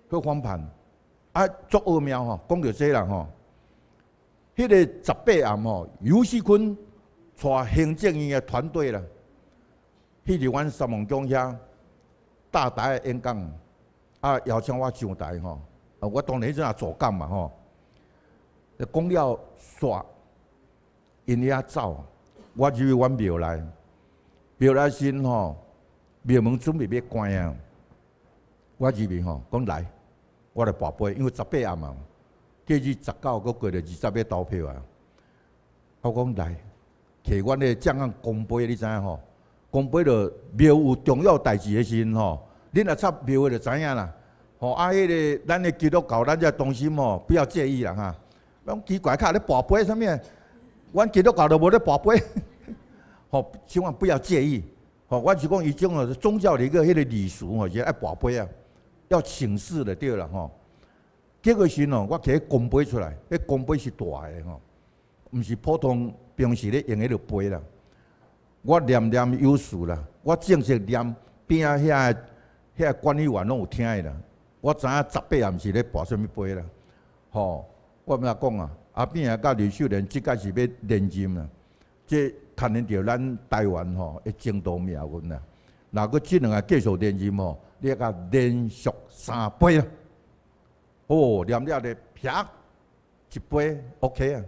会翻盘。啊，足恶妙吼，讲着这人吼，迄个十八暗吼，尤世坤带行政院诶团队啦，去伫阮三门宫遐。大台演讲，啊邀请我上台吼，我当然迄阵也助讲嘛吼，讲了煞，因遐走，我入去阮庙来，庙来先吼，庙门准备要关啊，我入面吼讲来，我来跋杯，因为十八啊嘛，过去十九，阁过了二十个投票啊，我讲来，摕阮的奖香公杯，你知影吼？公杯了，庙有重要代志的时阵吼，恁若插庙就知影啦。吼，啊，迄个咱的基督教咱这东西吼，不要介意啦哈。讲奇怪，卡咧跋杯啥物啊？阮基督教就无咧跋杯。[laughs] 吼，千万不要介意。吼，我是讲伊种是宗教的一个迄个礼俗吼，是爱跋杯啊，要请示的对啦吼。结过时吼，我摕公杯出来，迄公杯是大的吼，毋是普通平时咧用迄个杯啦。我念念有数啦，我正式念边啊遐遐管理员拢有听的啦。我知影十八毋是咧博啥物杯啦，吼。我咪阿讲啊，阿边啊，甲刘秀莲即个是要连任啦。即谈着咱台湾吼，会争夺命运啦。若佮即两个继续连任吼，你要连续三杯啦。哦，念了咧啪一杯，OK 啊。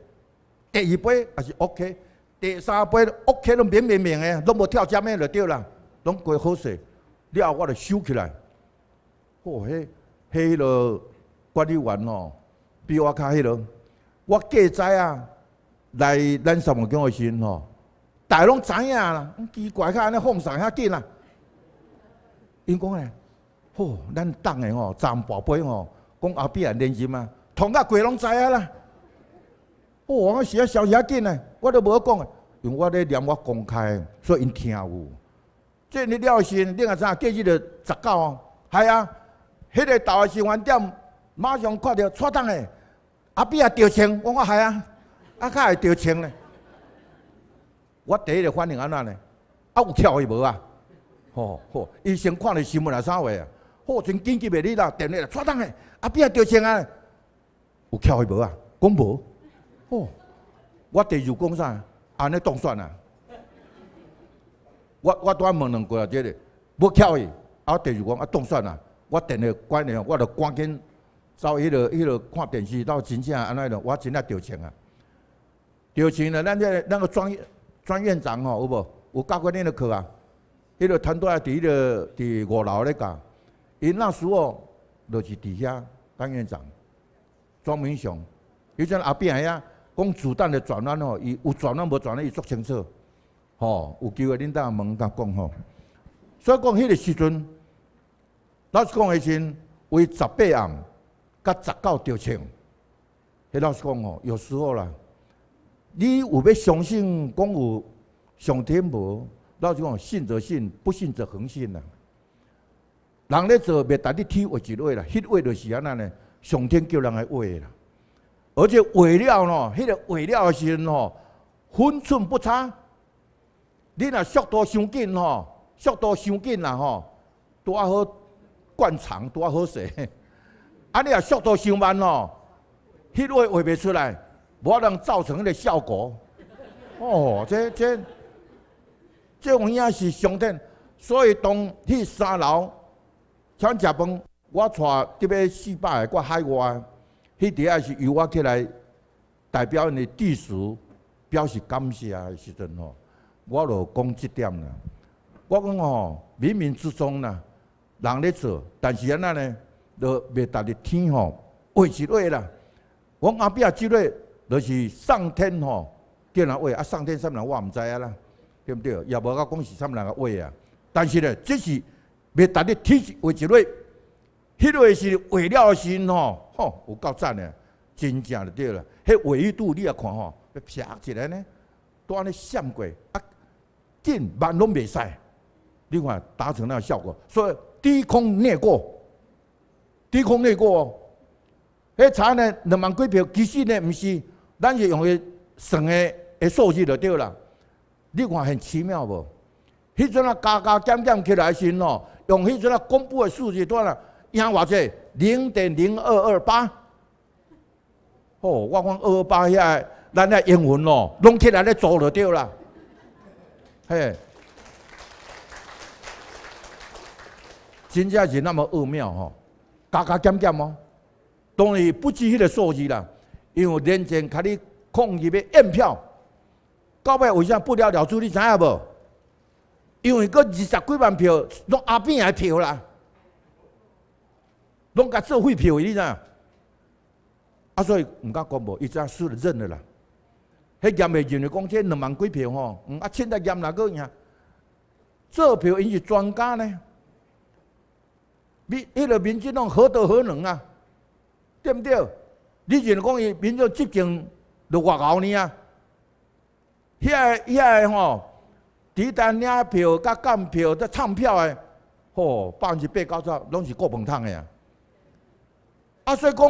第二杯也是 OK。第三杯，屋企拢明明明的，拢无跳针诶，就对啦，拢过好势。了后，我就收起来。哦，迄，迄个管理员哦，比我较迄啰，我计知啊。来，咱什么叫我先吼，大拢知影啦，奇怪，较安尼放下遐紧啦。因讲诶，哦，咱等诶吼，站八杯吼，讲后壁扁连职嘛，通个鬼拢知影啦。哦，我写息遐紧诶。我都无好讲因为我咧念，我公开，所以因听有。这你了时，你阿啥？第二就十九，啊，系啊。迄个投诶心电点，马上看到错档诶，阿比也着称，我讲系啊，阿卡也着称咧。我第一个反应安怎咧？有跳去无啊？吼吼，医生看到新闻阿啥话啊？好，真紧急诶，你啦，电话啦，错档诶，阿比也着称啊，有跳去无啊？讲无，吼。我第二讲啥？安尼当选啊！[laughs] 我我拄仔问两句啊，即个要巧伊，啊，第二讲啊，当选啊！我定了关了，我着赶紧走，迄落迄落看电视，到真正安尼咯，我真正着钱啊！着钱了，咱这咱个专专院长吼，有无？有教过恁的课啊？迄落队啊，伫迄落伫五楼咧讲。伊那时候著是伫遐当院长、庄明雄，伊在阿边系啊。讲子弹的转弯吼，伊有转弯无转弯，伊足清楚，吼，有机会恁当问甲讲吼。所以讲迄个时阵，老师讲时阵为十八暗，甲十九着枪。迄老师讲吼，有时候啦，你有要相信讲有上天无，老师讲信则信，不信则恒信啦。人咧做别达你体会之类啦，迄位就是安那呢，上天叫人来位啦。而且画了呢，迄个画了时阵吼，分寸不差。你若速度伤紧吼，速度伤紧啦吼，拄啊好灌肠，拄啊好势。[laughs] 啊，你若速度伤慢吼，迄画画袂出来，无法能造成迄个效果。[laughs] 哦，这这，这有影是上天。所以当去三楼，请食饭，我带特别四百个过海外。迄底下是由我起来代表因的弟子表示感谢的时阵吼，我就讲这点啦。我讲吼，冥冥之中呐，人咧做，但是安那呢，就未达的天吼为一类啦。我阿爸即类，就是上天吼人话，啊上天什么人我毋知影啦，对不对？也无我讲是什么人个话啊。但是呢，即是未达天为一类。迄个是伪料的哦，吼有够赞的，真正就对了。迄维度你也看吼，要劈起来呢，都安尼闪过啊，紧万拢袂使。你看达成那效果，所以低空掠过，低空掠过哦。迄查呢两万几票，其实呢毋是，咱是用个算个诶数字就对了。你看很奇妙不？迄阵啊加加减减起来先哦，用迄阵啊公布的数据，当了。赢偌济零点零二二八，哦，我讲二二八遐，咱遐英文咯，弄起来咧做了掉啦，嘿，真正是那么奥妙吼，加加减减哦，当然不止迄个数字啦，因为年前卡你控议咧验票，到尾为啥不了了之？你知影无？因为个二十几万票，拢阿扁来票啦。拢甲做废票哩呐，啊所以毋敢讲无，伊只输认个啦。迄验诶人咧讲，即两万几票吼，啊凊彩验哪个赢？做票因是专家呢，你迄个民众拢何德何能啊？对毋对？你认为讲伊民众接近就偌猴呢啊？遐遐个吼，只单领票、甲盖票、甲唱票诶，吼百分之八九十拢是过本通诶啊！啊，所以讲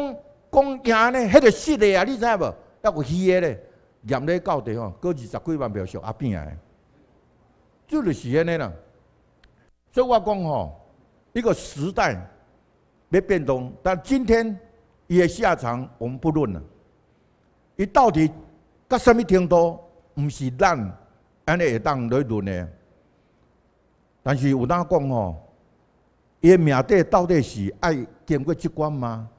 讲行呢，迄个实的啊，你知无？抑有鱼的呢，粘咧到底吼，过二十几万秒小阿变即就是安尼啦。所以我讲吼，一个时代要变动，但今天伊的下场，我们不论啊。伊到底甲甚物程度，毋是咱安尼会当来论的。但是有哪讲吼，伊命底到底是爱经过即关吗？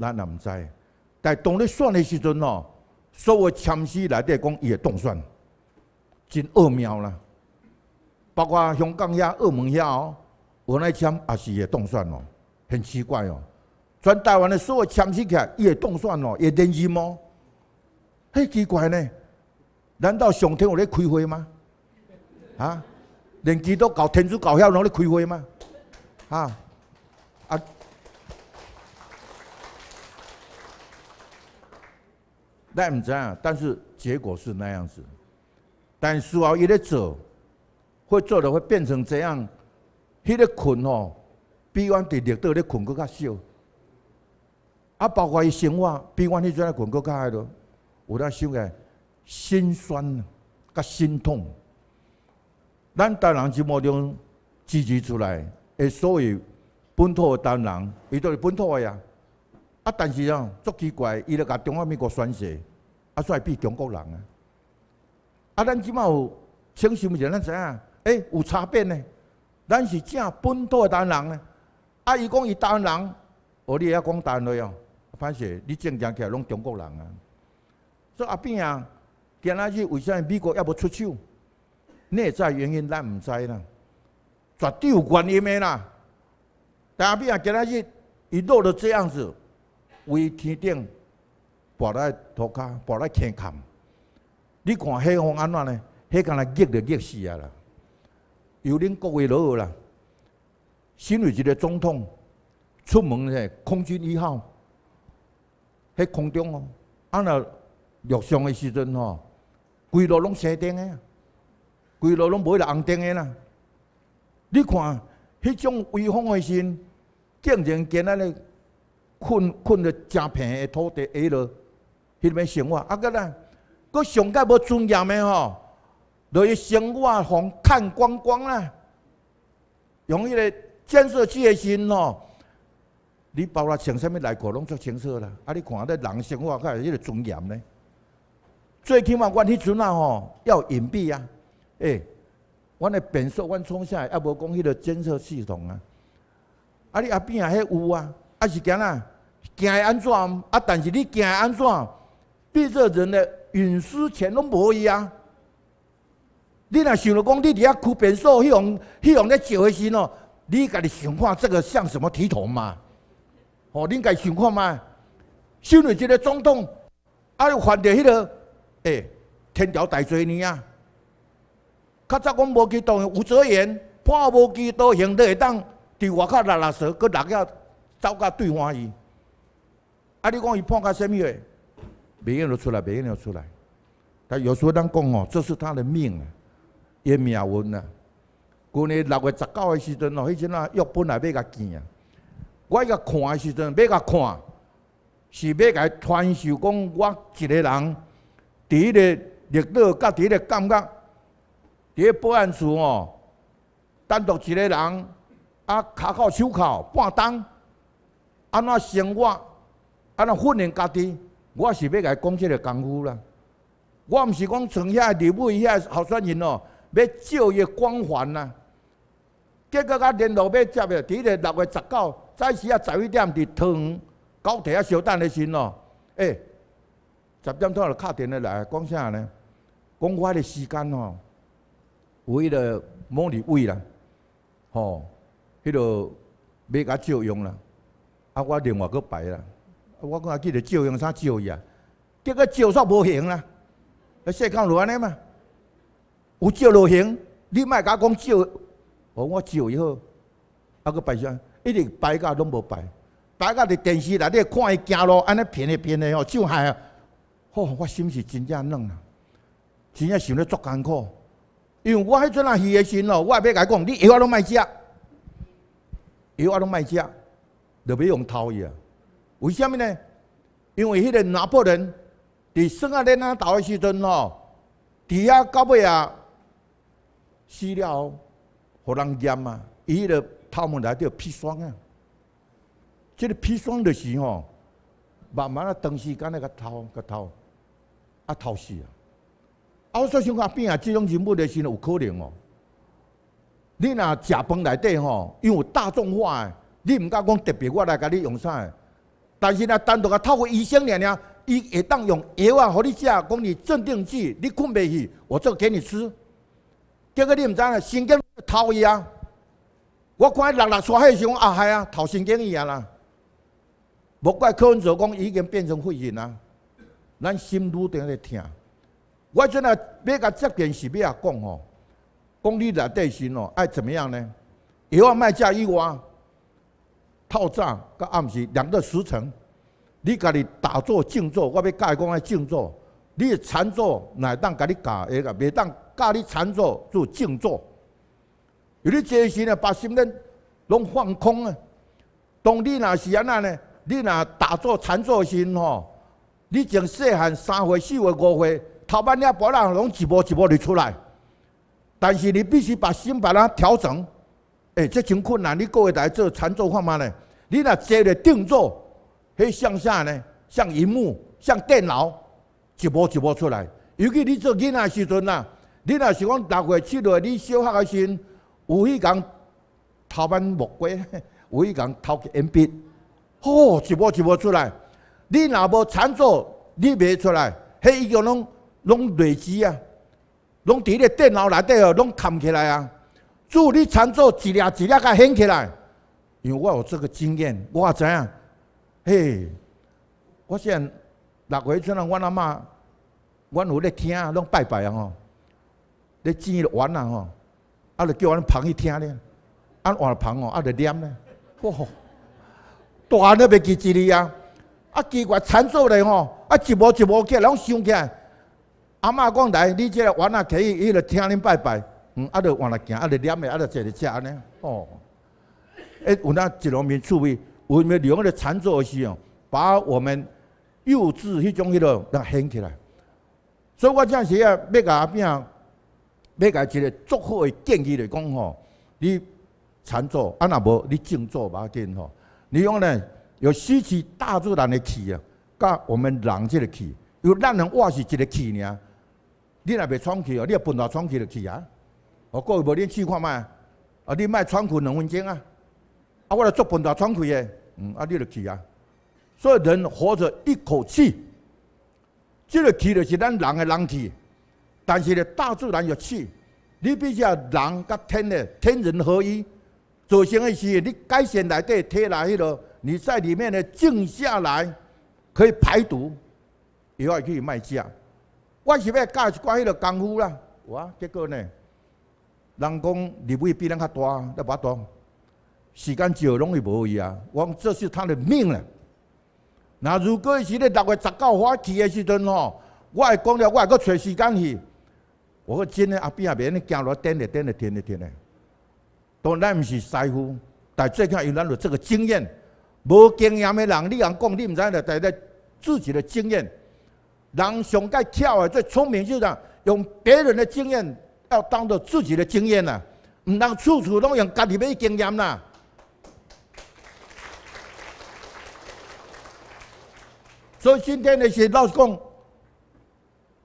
咱也毋知，但当你选的时阵哦，所有签支内底讲伊会当选，真恶妙啦！包括香港遐、澳门遐哦，我那签也是会当选哦，很奇怪哦。全台湾的所有签支起，来，伊会当选哦，也任意么？嘿奇怪呢？难道上天有咧开会吗？啊？连基督教、天主教遐拢有咧开会吗？啊？咱毋知影，但是结果是那样子。但事后伊咧做，会做的会变成这样，迄个困吼，比阮伫绿岛咧困搁较少。啊，包括伊生活，比阮迄阵咧困搁较嗨多。有咧想个心酸，甲心痛。咱在人之末中支持出来，诶，所以本土的淡人，伊都是本土的呀。啊，但是哦，足奇怪，伊就甲中华民国宣誓，啊，煞会比中国人啊。啊，咱即满有清醒一下，咱知影，诶，有差别呢。咱是正本土诶，湾人呢。啊，伊讲伊湾人，我会也讲单话哦。歹势，你正常起来拢中国人啊。所以阿比啊，今仔日为啥美国要要出手？内在原因咱毋知啦，绝对有原因诶啦。但阿比啊，今仔日伊落得这样子。为天顶，博来涂骹，博来天扛。你看迄风安怎呢？迄敢若吉了吉死啊啦！有恁各位老啦，身为一个总统，出门呢，空军一号，迄空中哦。安那录像的时阵吼，规路拢红灯的，规路拢买来红灯的啦。你看，迄种威风的心，竟然今仔日困困在诚平诶土地下落，迄边生活啊！搁咧，搁上届无尊严诶吼，落去生活互看光光啦，用迄个建设者诶心吼，你包括穿啥物内裤拢做清楚啦！啊，你看到人生活，看有迄个尊严咧。最起码阮迄阵啊吼，要隐蔽啊！诶，阮诶变所阮创啥？啊，无讲迄个监测系统啊！啊，你阿边啊迄有啊，啊是囝仔，惊安怎？啊！但是你惊安怎？对这人的隐私全拢无伊啊！你若想着讲，你伫遐哭扁锁，迄望迄望咧笑的时咯，你家己想看这个像什么体统嘛？哦，恁家想看嘛？身为一个总统，啊，犯着迄个，诶天条大罪呢啊！较早讲无机道，吴泽言判无机道刑，你会当伫外口拉拉锁，佮人个走甲对欢喜？啊！你讲伊碰开什么？每用年出来，每用年出来。但有时候人讲哦，这是他的命啊，一命运啊。去年六月十九的时阵哦，迄阵啊约本来要甲见啊，我甲看的时阵要甲看，是要个传授讲我一个人第一个遇到，甲第一个感觉第一保安处哦，单独一个人啊，卡到手铐半当，安怎生活？啊！那训练家己，我是要来讲即个功夫啦。我毋是讲剩下李伟遐候选人哦，要借一个光环啦。结果甲联络尾接个，伫个六月十九，早时啊十一点伫汤，九代啊小等时先咯。诶，十点钟来敲电话来，讲啥呢？讲我的时间哦，为了某李为啦，吼，迄个要甲借用啦，啊，我另外去摆啦。我讲啊，记得照用啥照伊啊？结果照煞无形啦！啊，世交路安尼嘛，有照着行，你莫甲讲照，我照伊好，啊，个摆相一直摆甲拢无摆，摆甲伫电视内底看伊行路，安尼骗嘞骗吼哦，就啊！吼！我心是真正软啦，真正想得足艰苦，因为我迄阵啊，去诶时哦，我也要甲讲，你药我拢莫食，药我拢莫食，就不用偷伊啊。为什么呢？因为迄个拿破仑伫圣阿列那岛诶时阵吼，底下到尾啊死了，互人淹啊！伊迄个头毛内底有砒霜啊！即个砒霜的是吼，慢慢啊，长时间来个偷个头啊偷死啊！啊，我说想看变啊，即种人物诶，是有可能哦。你若食饭内底吼，因为大众化诶，你毋敢讲特别，我来甲你用啥？但是呢，单独个透过医生聊聊，伊会当用药啊，给你吃，讲你镇定剂，你困袂去，我就给你吃。结果你毋知呢，神经偷伊啊！我看伊热热迄时上啊，嗨啊，偷神经伊啊啦！无怪柯文哲讲，已经变成废人啊！咱心如定咧疼。我阵啊，要甲这边是要讲吼，讲你内底心哦，爱怎么样呢？药啊，卖驾驭我。早账甲暗时，两个时辰，你家己打坐静坐。我要教伊讲爱静坐，你禅坐乃当家己教个，袂当家己禅坐做静坐。有你这时呢，把心呢，拢放空啊。当你若是安那呢？你若打坐禅坐时吼，你从细汉三岁、四岁、五岁，头版念波浪，拢一波一波地出来。但是你必须把心把它调整。诶，这种困难，你各位来做禅坐看嘛呢？你若坐咧订做，迄向下呢，像荧幕、像电脑，一波一波出来。尤其你做囡仔时阵呐，你若是讲六月七岁，你小学时阵，有迄工偷搬木瓜，[laughs] 有迄工偷去铅笔，吼，一波一波出来。你若无参做，你袂出来。迄已经拢拢累积啊，拢伫个电脑内底哦，拢藏起来啊。只有你参做一粒一粒甲掀起来。因为我有这个经验，我也知影，嘿，我现六月阵啊，我阿妈，我有咧听，拢拜拜啊吼，咧煮咧玩啊吼，啊就叫阮朋去听咧，啊换来旁哦，啊就念咧，哇，大咧袂记持哩啊，啊奇怪，惨作咧吼，啊一无一无，叫拢想起，来，阿嬷讲来，你个碗啊可以，伊就听恁拜拜，嗯，啊就换来行，啊就念咧，啊就坐食安尼，哦。哎，我那一农民趣味，我们利用个禅坐的时哦，把我们幼稚迄种迄落那掀起来。所以我这时要要给阿炳，要甲一个足好的建议来讲吼。你禅坐啊，若无你静坐要紧吼。你用呢，要吸取大自然的气啊，甲我们人这个气，为咱人我是一个气呢。你若别喘气哦，你也不断喘气就气啊。哦，各位无你试看麦，啊，你卖喘气两分钟啊。啊，我来做本大创气的，嗯，啊，你就气啊？所以人活着一口气，这个气就是咱人的人气，但是咧，大自然有气，你必须要人甲天的天人合一。做生意时，你改善内底体来迄落，你在里面咧静下来，可以排毒，以后可以卖价。我是要教一加迄落功夫啦，哇，结果呢，人讲你不比咱较大，那不大。时间少，拢易无伊啊！我讲这是他的命了。那如果是咧六月十九号去的时阵吼，我会讲了，我会阁揣时间去。我讲真的，阿边阿边，你走路颠咧颠咧颠咧颠咧。当然毋是师傅，但最紧有咱有这个经验。无经验的人，你人讲你毋知咧，但咧自己的经验。人上该巧诶，最聪明就是用别人的经验要当做自己的经验啦，毋能处处拢用家己面经验啦。所以今天的些劳讲，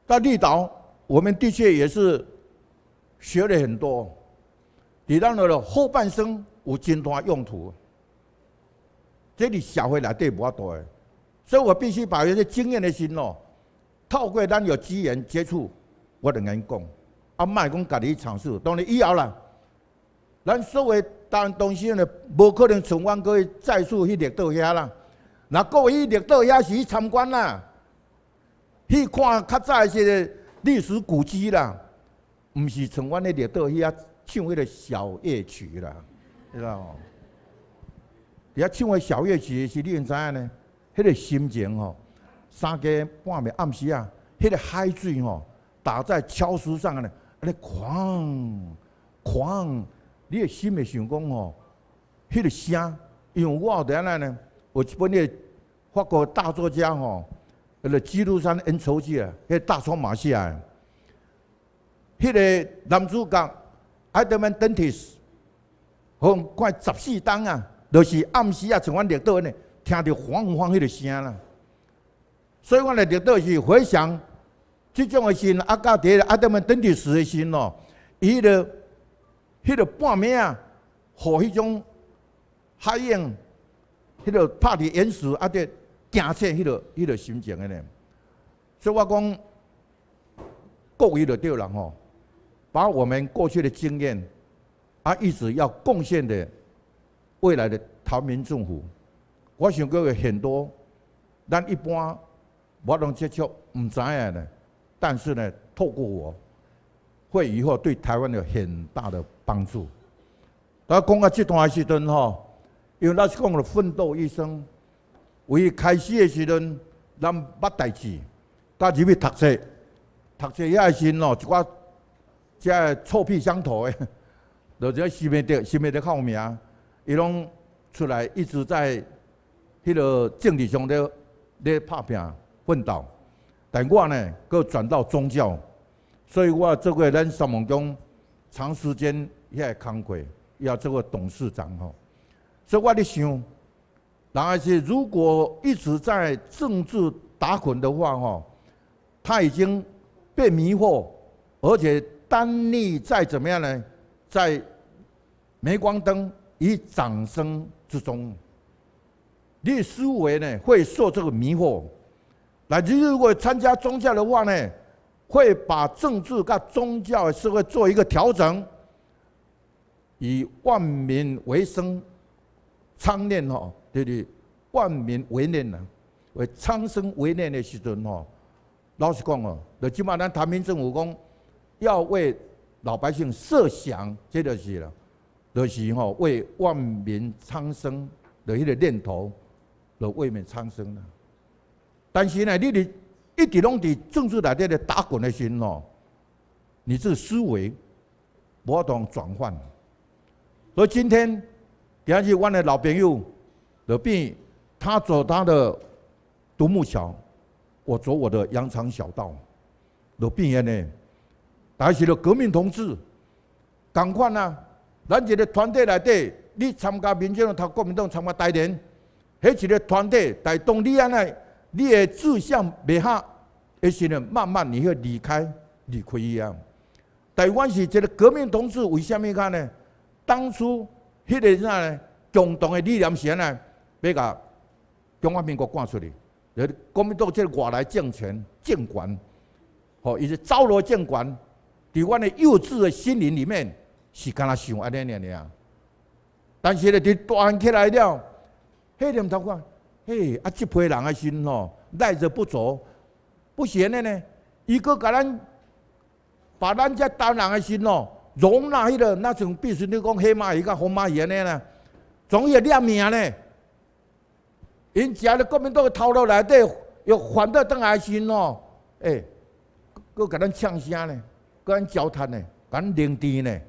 在绿岛，我们的确也是学了很多，你让侬后半生有真多用途。这里社会来对无较多，所以我必须把有些经验的心哦，透过咱有资源接触我的眼光，啊，卖工家己尝试。当然以后啦，咱所谓当东西呢，无可能从阮哥再次去掠到遐啦。那位去列岛是去参观啦，去看较早一些历史古迹啦，毋是像阮的绿岛去啊，唱迄个小夜曲啦，知道无？遐唱迄小夜曲是恁知影呢？迄个心情吼，三更半暝暗时啊，迄个海水吼打在礁石上啊，咧哐哐，你的心会想讲吼，迄个声，因为我伫哪呢？我本个法国大作家吼，那个基督山恩仇记啊，迄大仲马戏啊，迄个男主角阿德曼登提斯，光看十四单啊，就是暗时啊，从阮列岛呢，听着轰轰迄个声啦。所以阮的列岛是回想即种的心，啊，加第阿德曼登提斯的心哦，伊著，迄个半暝啊，和迄种海燕。迄个拍伫原始，啊，个惊切，迄个，迄个心情安呢。所以我讲，各位的对人吼，把我们过去的经验，啊，一直要贡献的未来的台民政府，我想各位很多，咱一般，我能接触，毋知影呢。但是呢，透过我，会以后对台湾有很大的帮助。我讲到这段时阵吼。因为老是讲了，奋斗一生，唯一开始的时阵，咱捌代志，到入去读册，读册遐个阵哦，一寡即个臭屁相投的，[laughs] 就即个心内的心内的好名，伊拢出来一直在迄个政治上咧咧拍拼奋斗。但我呢，佫转到宗教，所以我做过咱三毛公长时间遐个康贵，也做过董事长吼。所以我想，而是如果一直在政治打滚的话吼，他已经被迷惑，而且单立在怎么样呢？在镁光灯与掌声之中，你思维呢会受这个迷惑。那你如果参加宗教的话呢，会把政治跟宗教社会做一个调整，以万民为生。苍念吼，对对，万民为念呐，为苍生为念的时阵吼，老实讲哦，就起码咱台民政府讲，要为老百姓设想，这就是啦，就是吼为万民苍生的迄个念头，来为民苍生呐。但是呢，你哩一直拢伫政治内底咧打滚的心吼，你这思维，不断转换，而今天。底是阮的老朋友，都变他走他的独木桥，我走我的羊肠小道，都变安尼。但是了革命同志，赶款啊，咱一个团队内底，你参加民进党、他国民党参加大联，迄一个团队带当你安尼，你的志向未合，迄是呢慢慢你会离开离开啊。但湾是一个革命同志为什么看呢？当初。迄个啥呢？共同的理念是安尼，要甲中华人民国赶出去，民党到这外来政权、政权，吼，伊是招罗政权，伫我的幼稚的心灵里面是干那想安尼样哩啊！但是咧，伫大汉起来了，迄念头讲？嘿，啊，即批人的心吼，耐着不足，不闲的呢，伊个甲咱把咱遮当人的心哦。容纳迄个，那种，必须你讲黑蚂马鱼、噶河马鱼咧呢，总也亮命咧。因吃了国民党头盗来得，又反得邓来心哦，哎，搁给咱呛声咧，搁咱交谈呢，搁咱认天呢。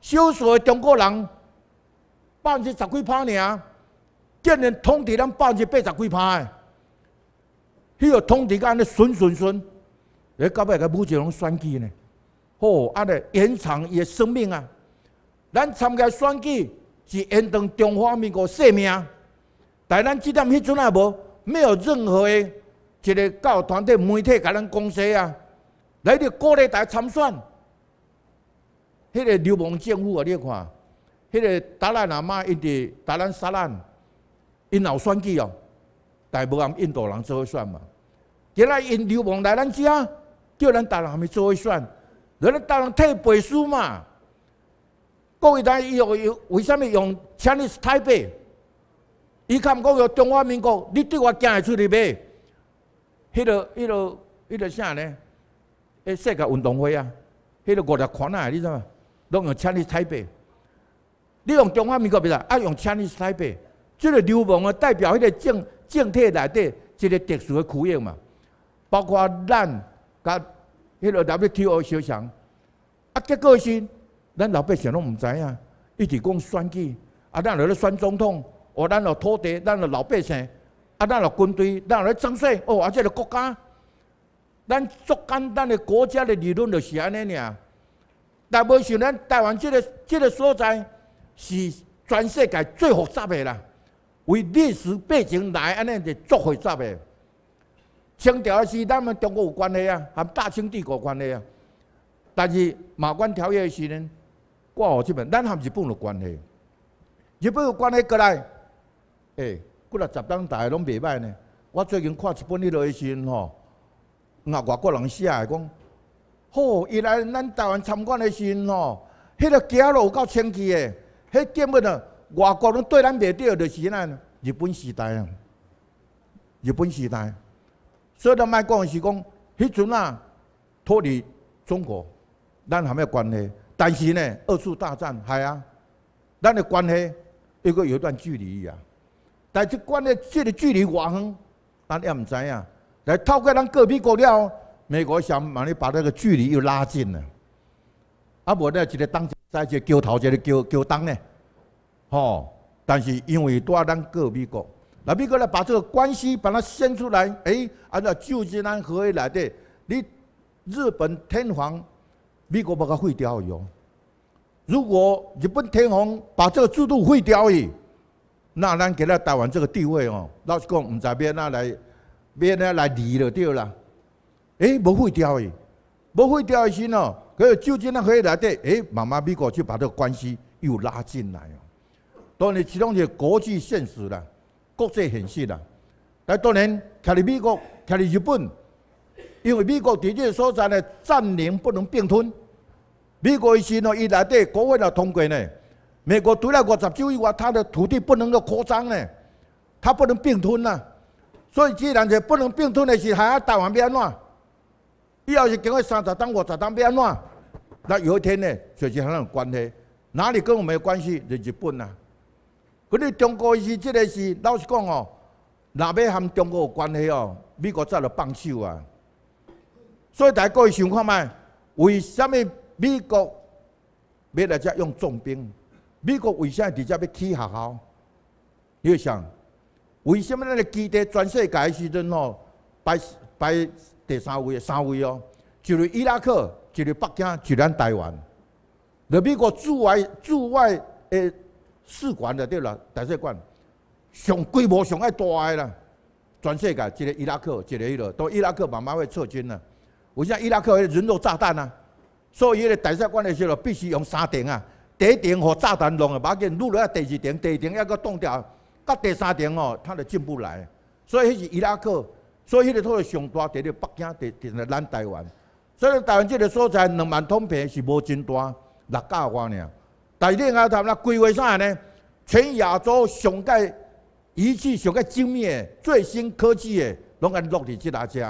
少数的中国人，百分之十几趴尔，竟然通治咱百分之八十几趴的，迄个通治个安尼顺顺顺，诶，到尾个武吉拢选计呢。哦，啊咧！延长伊个生命啊！咱参加选举是延长中华民国生命。但咱即点迄阵也无没有任何的一个教团体媒体甲咱讲说啊，来鼓国内家参选。迄个流氓政府啊，你看，迄个达赖喇嘛一直达赖杀难，因老选举哦，但无让印度人做一选嘛。后来因流氓来咱子啊，叫咱达赖还没做一选。个咧，当替背书嘛？各位台，伊用用为虾物？用 Chinese Taipei？伊看讲用中华民国，你对我行会出去未？迄个、迄个、迄个啥呢？诶，世界运动会啊，迄个五十圈啊，你知嘛？拢用 Chinese Taipei。你用中华民国，别啦，啊用 Chinese Taipei，即个流氓啊，代表迄个政政体内底一个特殊的区域嘛。包括咱甲迄个 WTO 小强，啊，结果是咱老百姓拢毋知影，伊直讲选举，啊，咱在咧选总统，哦，咱在土地，咱在老百姓，啊，咱在军队，咱在政策，哦，啊，即个国家，咱足简单诶。国家诶理论就是安尼尔，但无想咱台湾即个即个所在，是全世界最复杂诶啦，为历史背景来安尼就作复杂诶。清朝时，咱们中国有关系啊，含大清帝国关系啊。但是马关条约时呢，挂我这边，咱含日本有关系。日本有关系过来，哎，骨若十张代拢袂歹呢。我最近看一本迄落的新闻吼，外国人写诶讲，吼，伊来咱台湾参观的时吼，迄个假路有够清气的，迄根本呢，外国拢对咱袂对，就是那日本时代啊，日本时代。所以咱卖讲是讲，迄阵啊脱离中国，咱含有关系？但是呢，二次大战，系啊，咱的关系又过有一段距离啊。但是即关系即个距离偌远，咱也毋知影。来透过咱过美国了，美国想把你把那个距离又拉近了。啊，无咧一个当在即个叫头，一个桥桥东呢，吼。但是因为在咱过美国。那美国来把这个关系把它掀出来，哎，按照旧金山合约来的，你日本天皇，美国把它废掉的哟。如果日本天皇把这个制度废掉伊，那咱给他台湾这个地位哦，那是讲唔在边啊来边啊来离了对啦。哎，无废掉伊，无废掉的先哦。可是旧金山合约来的，哎，妈妈美国就把这个关系又拉进来哦。当然，这种是国际现实啦。国际形势啦，那当然徛在美国，徛在日本，因为美国地界所在呢，占领不能并吞，美国一前哦，伊内底国会了通过呢，美国除了五十九亿外，它的土地不能够扩张呢，它不能并吞呐，所以既然这不能并吞的是，还要台湾变安怎？要是给我三十档、五十档变安怎？那有一天呢，就是很有关系，哪里跟我没有关系？是日本呐。本哋中国是，即个是老实讲哦，若要含中国有关系哦，美国早就放手啊。所以大家可以想看觅为什么美国要来遮用重兵？美国为啥伫遮要起学校？你想，为什么那个基地全世界时阵哦，排排第三位、三位哦，就是伊拉克，就是北京，就咱台湾。那美国驻外驻外诶？试管的对啦，大使管上规模上爱大个啦，全世界一个伊拉克一个迄落，都伊拉克慢慢会撤军啦。为啥伊拉克迄人肉炸弹啊？所以迄个大使管的时候必须用三层啊，第一层和炸弹用个，马紧入来第二层，第二层要搁冻掉，到第三层哦，它就进不来。所以迄是伊拉克，所以迄个土上大，伫咧北京，伫伫咧咱台湾。所以台湾这个所在两万通平是无真大，六百湾尔。在另外头啦，规划啥呢？全亚洲上个仪器上个精密个、最新科技个，拢安落地去阿遮。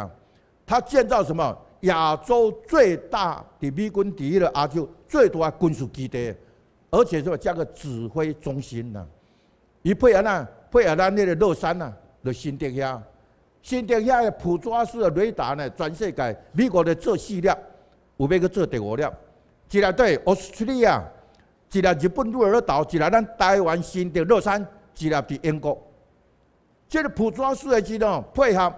他建造什么？亚洲最大的美军第一了阿就最多的军事基地，而且是加个指挥中心呐。伊配合哪？配合咱那个乐山矶，洛杉新德下，新德下的捕抓式雷达呢，全世界美国的做四粒，有要去做第五粒，即来对澳大利亚。一粒日本鹿儿岛，粒咱台湾新的乐山，一粒在英国，这个普照寺的资料配合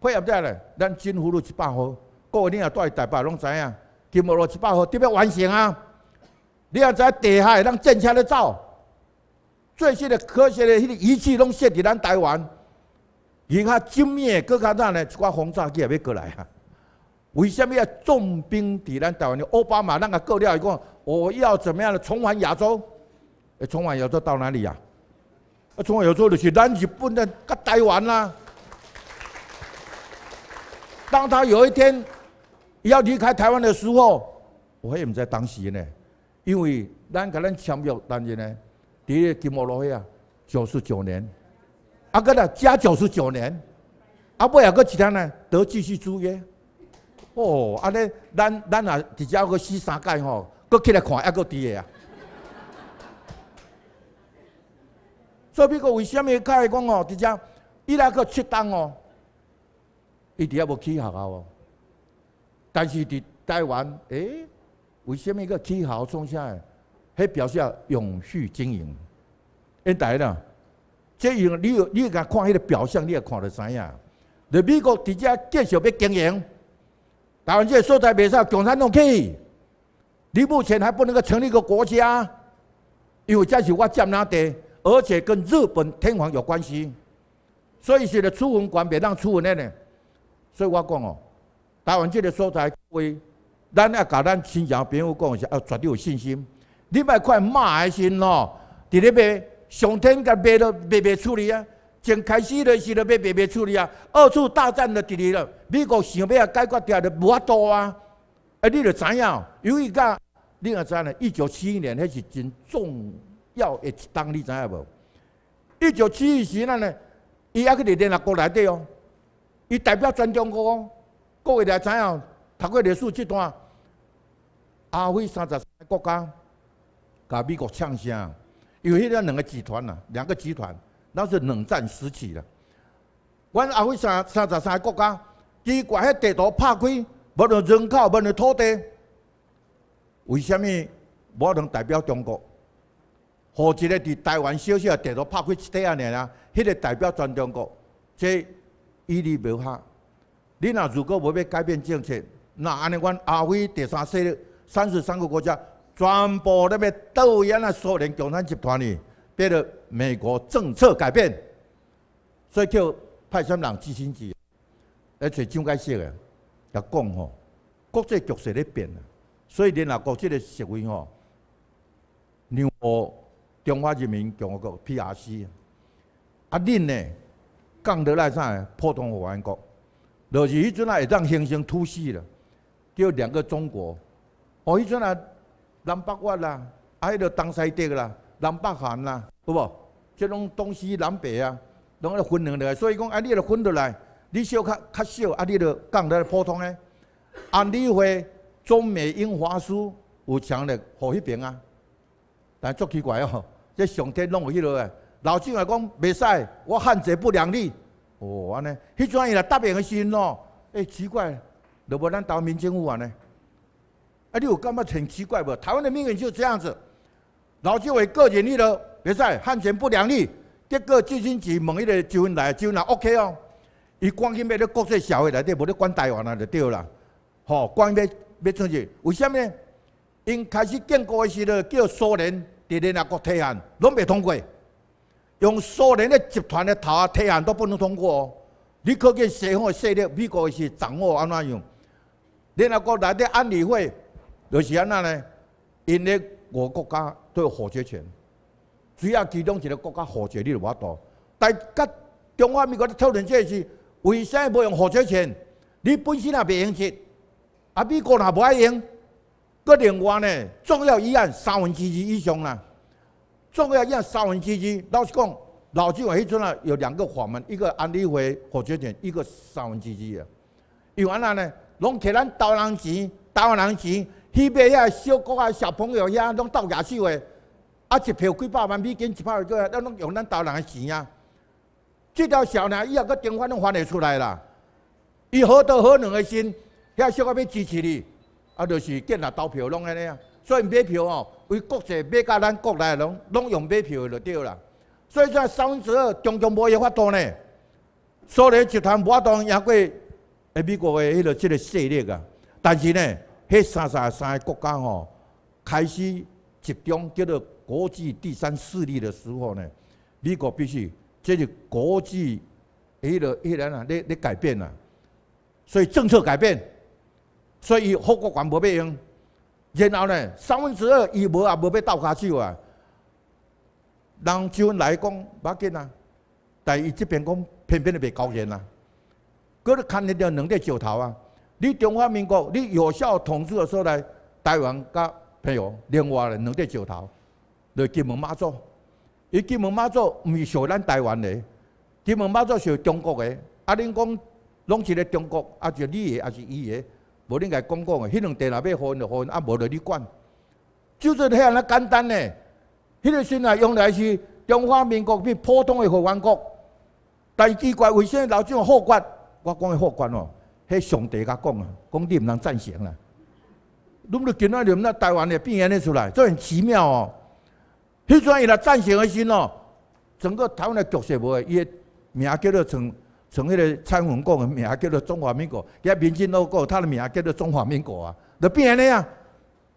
配合得来，咱金火都一百号，各位你也住台北拢知影，金毛罗一百号，特别完成啊？你也知地下咱政策在走，最新的科学的迄个仪器拢设在咱台湾，更加精密，更加怎呢？一挂轰炸机也要过来啊！为什么要重兵抵咱台湾？奥巴马那个搞掉一个，我要怎么样的重返亚洲？重返亚洲到哪里呀？啊，重返亚洲就是咱日本人搁台湾啦。当他有一天要离开台湾的时候，我也不在当时呢，因为咱跟咱签约，但是呢，第一个金毛罗会啊，九十九年，啊，搁那加九十九年，啊，不，啊，搁其天呢？得继续租约。哦，安尼，咱咱也直接去试三届吼，搁起来看，还搁伫个啊？做 [laughs] 美国为什么开始讲哦？直接伊拉克七兵哦，伊直接无起学校哦。但是伫台湾，诶，为什么一个起好啥心？迄表示永续经营。因台呢，即样你你甲看迄个表象，你也看得知影。伫美国直接继续要经营。台湾这个素材未够，共产党去，你目前还不能够成立个国家，因为这是我占领地，而且跟日本天皇有关系，所以是的，出文官别让出文的呢。所以我讲哦，台湾这个素材，为咱要搞咱新疆，朋友讲是啊，绝对有信心。你莫快骂还行咯，伫咧边上天给卖了，别别处理啊。从开始的时候要慢慢处理啊，二次大战的伫二了，美国想要解决掉就无法度啊，啊，你就知影，由于家，你也知样一九七一年，迄是真重要的一当，你知影无？一九七一年呢，伊还个领联合国来的哦，伊代表全中国哦，各位来知影，读过历史这段，阿非三十三个国家，甲美国呛声，有迄个两个集团呐，两个集团。那是冷战时期了。阮阿飞三三十三个国家，几块迄地图拍开，无论人口，无论土地，为什么无能代表中国？何一个伫台湾小小地图拍开一底安尼啦？迄个代表全中国，这屹立无下。你若如果无要改变政策，那安尼，阮阿飞第三世三十三个国家，全部咧要倒淹啊苏联共产集团哩。别个美国政策改变，所以叫派些人去新几。而且蒋解释个？也讲吼，国际局势咧变，所以联合国这个社会吼，让中华人民共和国 P R C，啊，恁呢，降到来啥？普通会员国，就是迄阵啊，会当形成突起了，叫两个中国。哦，迄阵啊，南北越啦，啊，迄个东西德啦。南北韩啦，好无？即拢东西南北啊，拢要分两类。所以讲，啊，你要分落来，你小较较少；，啊，你著讲得普通呢。安理会、中美、英、法、书有强力，好迄边啊。但足奇怪哦，这上天弄有迄落诶，老蒋也讲，袂使，我汉贼不两立。哦，安尼，迄阵伊来答变个心咯。哎，奇怪，就无咱岛民政有安呢。啊，你有感觉很奇怪无？台湾的命运就这样子。老少个个人了，别赛汉权不良力，这个资金是某一个周恩来周恩来 OK 哦，伊关心要咧国际社会内底无咧管台湾啊就对啦，吼，关紧要出去？为什么呢？因开始建国的时候叫苏联，敌人啊国提案拢未通过，用苏联的集团的头啊提案都不能通过，哦。你可见西方势力美国是掌握安怎样？联啊国来底安理会就是安那咧，因为我国家。有火决钱，只要其中一个国家火决，你就多，但甲中华民国的挑战者是，为啥不用火决钱？你本身也别用钱，啊，美国也不爱用。个另外呢，重要议案三分之一以上啦，重要议案三分之一，老实讲，老蒋迄阵啊有两个法门，一个安理会火决钱，一个三分之一啊。因为安那呢，拢摕咱投人钱，投人钱。迄边遐小国啊、小朋友遐拢投牙票诶，啊一票几百万美金，一票个叫咱拢用咱大人个钱啊。这条线呢，伊也个顶翻拢翻会出来啦。伊好多好两个心，遐小国要支持你，啊就是建啊投票拢安尼啊。所以买票吼，为国际买甲咱国内拢拢用买票就对啦。所以说三分之二，中共无伊法度呢。苏联集团无法度赢过诶美国诶迄落即个势力啊。但是呢。迄三十三个国家吼，开始集中叫做国际第三势力的时候呢，美国必须，这是国际迄个迄人啊，咧咧改变啊，所以政策改变，所以后果管无必用，然后呢，三分之二伊无也无要倒下手啊，人周来讲要紧啊，但伊这边讲偏偏就被搞严啊，个咧看你钓两个石头啊。你中华民国，你有效统治的时候，来台湾甲朋友另外两块石头来金门妈祖，伊金门妈祖毋是属咱台湾的，金门妈祖属中国的。啊，恁讲拢一个中国，啊，就你的还是伊的，无恁该讲讲的。迄两块若要分就分，啊，无就你管。就说遐那简单呢，迄个时来用来是中华民国比普通的会员国，但奇怪，为啥老蒋祸国？我讲的祸国哦。迄上帝甲讲啊，讲你毋能赞成啦！你唔知今仔日，唔台湾的变安尼出来，这很奇妙哦。迄阵伊来赞成的时哦，整个台湾的局势无会伊的名叫做从从迄个蔡文国的名叫做中华民国，伊民众都讲他的名叫做中华民国啊，就变安尼啊，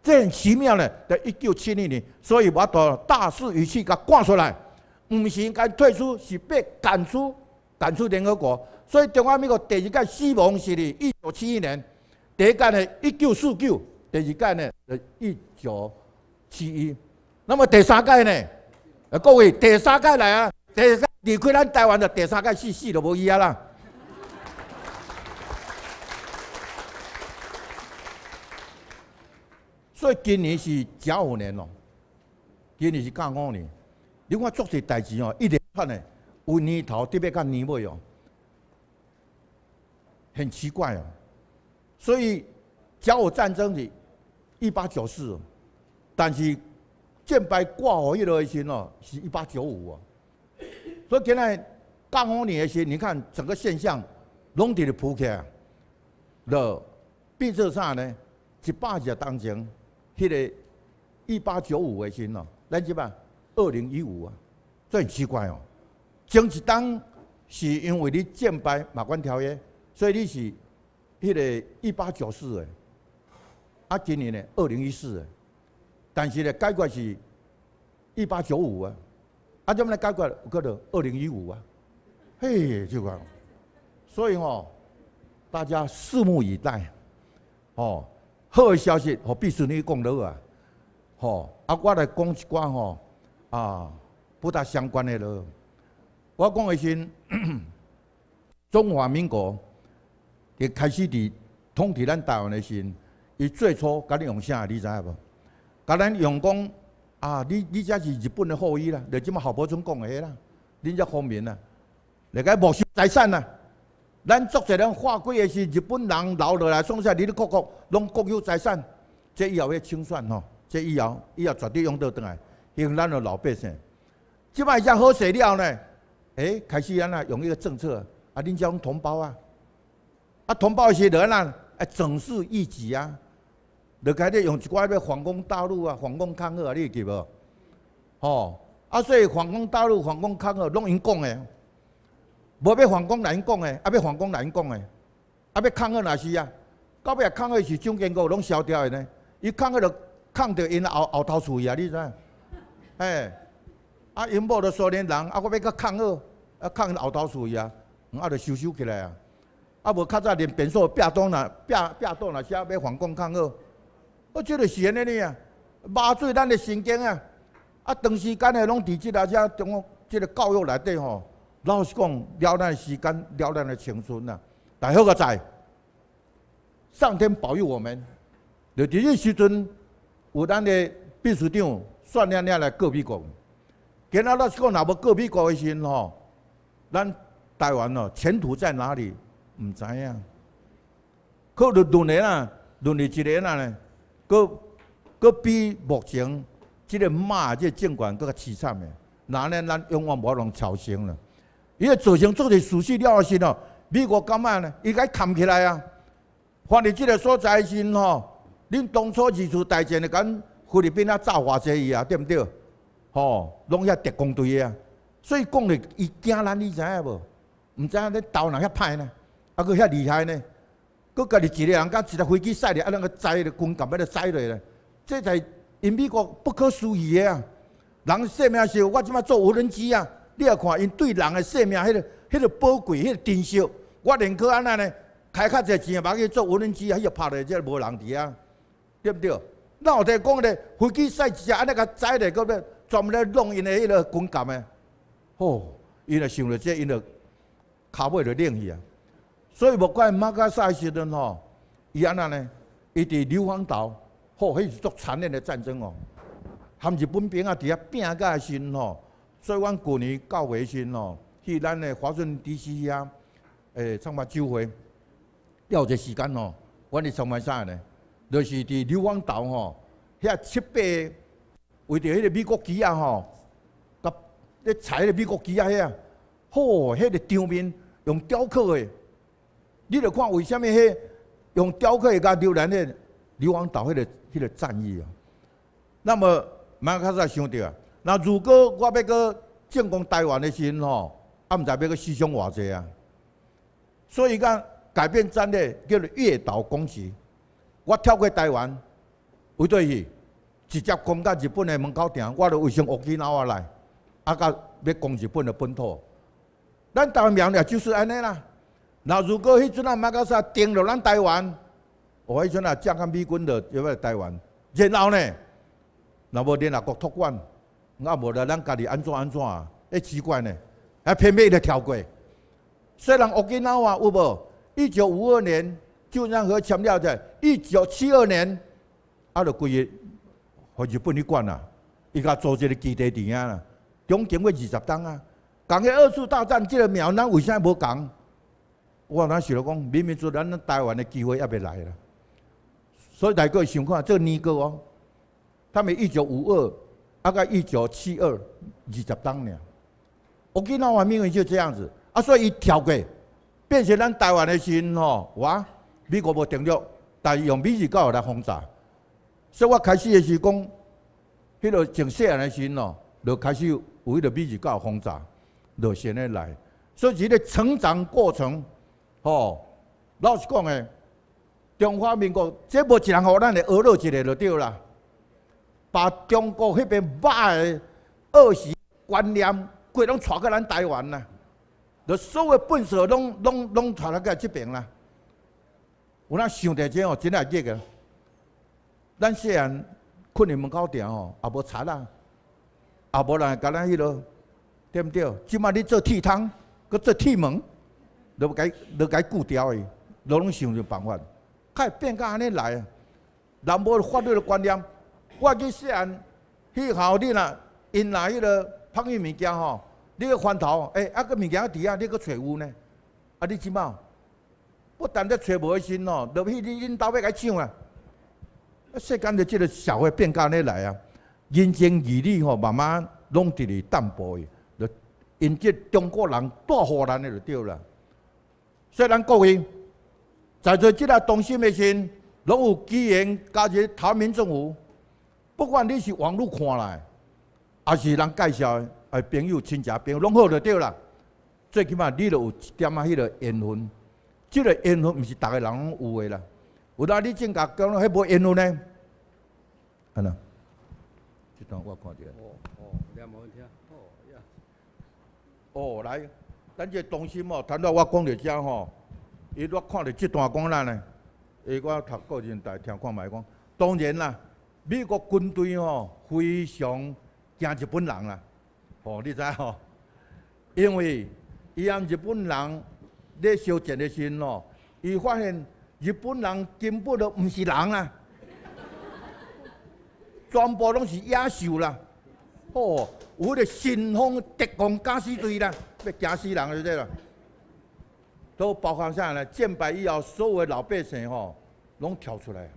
这很奇妙嘞！在一九七零年，所以我把大势已去甲挂出来，毋是应该退出，是被赶出。淡出联合国，所以中华民国第二届希望是哩，一九七一年；第一届呢，一九四九；第二届呢，一九七一。那么第三届呢？呃，各位，第三届来啊！第三离开咱台湾的第三届是死都无伊啊啦！所以今年是甲五年咯，今年是甲五年。你看做些代志哦，一连串的。有年头，特别看泥尾哦，很奇怪哦。所以甲午战争是一八九四，但是剑牌挂号迄个星哦，是一八九五哦。所以今仔甲午年的星，你看整个现象拢伫咧铺开，了变做啥呢？一百日当中，迄个一八九五诶星哦，咱即摆二零一五啊，这很奇怪哦。政治党是因为你建白马关条约，所以你是迄个一八九四诶，啊，今年呢二零一四诶，但是呢，改过是一八九五啊，啊，怎么来改过？我讲二零一五啊，嘿，就讲，所以哦，大家拭目以待，哦，好的消息我必须你讲到啊，哦，啊，我来讲一寡吼啊，不大相关的了。我讲的是，[coughs] 中华民国，伊开始伫统治咱台湾个是，伊最初甲你用啥？你知影无？甲咱用讲啊？你你才是日本的后裔啦！就即马侯伯村讲的迄啦，恁只方面啊，来个没收财产啊！咱作者人划归个是日本人留落来，创啥？你你各国拢国有财产，即以后要清算吼！即以后，以后绝对用倒倒来，用咱的老百姓！即摆一下好势了呢？诶，开始啊那用一个政策，啊恁叫同胞啊，啊同胞些人啊，哎整事一级啊，你开始用一寡仔反攻大陆啊，反攻抗日啊，你会记无？哦，啊所以反攻大陆、反攻抗日拢因讲的，无要反攻哪讲的，啊要反攻哪讲的，啊要抗日也是啊，到尾啊抗日是怎坚固，拢消掉的呢？伊抗日就抗到因后后头厝啊，你知？诶。啊！因某的苏联人，啊，我要个抗俄，啊，抗后头刀水啊，啊，就收收起来啊，啊，无较早连变数变多啦，变变多啦，写要反共抗俄，我即个安尼呢啊，麻醉咱的神经啊，啊，长时间的拢伫即个写中国即个教育内底吼，老是讲了咱的时间，了咱的青春呐。大伙个在，上天保佑我们，就伫迄时阵，有咱的秘书长算亮亮来告密讲。今仔日，如果若要告美国一先吼，咱台湾哦前途在哪里？唔知啊。可，两年啊，两年一年啊咧，佫佫比目前即个骂个政权更较凄惨的，哪能咱永远无法通操心了？伊个造成做成事实了的时哦，美国干嘛呢？伊该藏起来啊！放在即个所在先吼，恁当初日出大战的跟菲律宾啊造化这伊啊，对不对？吼，拢遐特工队个啊，所以讲咧，伊惊咱，你知影无？毋知影咧刀人遐歹呢？啊，佫遐厉害呢？佫家己一个人，甲一架飞机驶了，安尼个载了军舰，要来载落咧，即个因美国不可思议的啊！人生命是，我即摆做无人机啊！你也看，因对人的生命迄个迄个宝贵，迄个珍惜。我宁可安尼呢？开较济钱，买去做无人机啊！迄个拍落去即无人伫啊，对毋对？那有伫讲咧，飞机驶一架，安尼甲载了，佫要。专门咧弄因的迄个军舰的，吼！因就想着这因的卡尾就冷去啊，所以无怪马卡赛时阵吼，伊安那呢？伊伫硫磺岛，吼，迄是作惨烈的战争哦。含日本兵啊，伫遐拼甲死吼。所以阮旧年旧年时吼，去咱的华盛顿 D.C. 啊，诶，创卖酒会，一个时间吼，阮伫创卖啥呢？就是伫硫磺岛吼，遐七八。为着迄个美国机啊吼，甲咧踩个美国机啊遐，吼，迄个场面用雕刻的，你着看为什么迄用雕刻的甲丢人的硫磺岛迄个迄个战役啊。那么马克斯也想到啊，那如果我要去进攻台湾的时候，啊，毋知要去牺牲偌济啊。所以讲改变战略叫做越岛攻击，我跳过台湾，为对去。直接讲到日本的门口店，我来有想学器拿话来，啊！甲要讲日本的本土，咱台湾了就是安尼啦。那如果迄阵啊马搞说盯了咱台湾，我迄阵啊正看美军的要来台湾，然后呢，那无电啊国托管，啊无了咱家己安怎安怎？哎奇怪呢，还偏偏来跳过。虽然学器拿话有无？一九五二年，就恩来强调者，一九七二年，啊，就规个。我就不哩管啊，伊家做一个基地伫遐啦，总经过二十档啊，讲迄二次大战，即个渺咱为啥无讲？我若想讲，明明做咱台湾的机会要来啦，所以大家想看，个尼个哦，他们一九五二啊，到一九七二二十档咧，我记那晚命运就这样子啊，所以伊跳过，变成咱台湾的心吼，我美国无停陆，但用美日教来轰炸。所以我开始也是讲，迄个从细汉的时阵哦，就开始围着美机搞轰炸，就先来来。所以这个成长过程，吼，老实讲的，中华民国这无一人好，咱来恶弄一下就对啦。把中国迄边肉的恶习观念，规拢带去咱台湾啦，就所有粪扫拢拢拢带来个这边啦。有哪想的这哦，真系热个？咱细汉困喺门口定吼，也无贼啊，也无人甲咱迄落，对毋对？即摆你做铁窗，阁做铁门，你要改，你要改固掉诶，你拢想着办法。嗨，变到安尼来，人无法律的观念。我去细汉迄后你若因若迄落碰迄物件吼，你个翻头，哎，啊个物件伫底你个揣有呢？啊，你即摆不但则揣无去身哦，落去恁恁兜要甲抢啊！啊，世间的即个社会变改咧来啊，人情义理吼慢慢拢伫哩淡薄去，就因即中国人带互咱的就对啦。所以咱各位在做即个东西的时，拢有机缘加这台民政府，不管你是网络看来，还是人介绍的，哎，朋友、亲戚、朋友，拢好就对啦。最起码你都有一点啊，迄个缘分，即个缘分毋是逐个人拢有诶啦。有啦，你正甲讲，迄无因路呢？安呐，这段我看着。哦哦，两无问题啊。哦呀，哦来，咱这东心嘛，谈到我讲着遮吼，伊若看着这段讲哪呢，伊我读个人台听看卖讲。当然啦，美国军队吼非常惊日本人啦，哦你知吼？因为伊按日本人咧烧钱的时，哦，伊发现。日本人根本都唔是人啊，全部拢是野兽啦！哦，有迄个神风特工敢死队啦，要惊死人就这啦。都包括啥呢？战败以后，所有的老百姓吼，拢跳出来，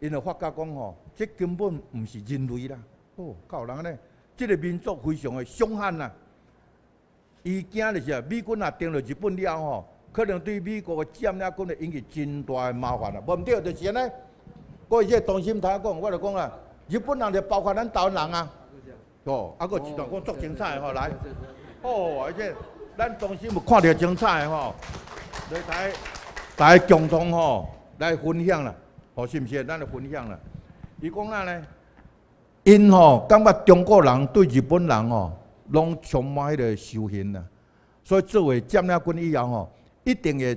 因为发觉讲吼，这根本唔是人类啦！哦，到人呢，这个民族非常的凶悍啦。伊惊的是啊，美军啊，盯著日本了吼。可能对美国的占领军来引起真大的麻烦啊，无毋对，就是安尼。我而且当时听讲，我就讲啊，日本人就包括咱台湾人啊，哦，啊个一段讲足精彩的吼，来，哦，而且咱当时有看着精彩的吼，来台台共同吼来分享啦，哦，是毋是？咱来分享啦。伊讲哪呢？因吼感觉中国人对日本人吼，拢充满迄个仇恨啦，所以作为占领军以后吼。一定会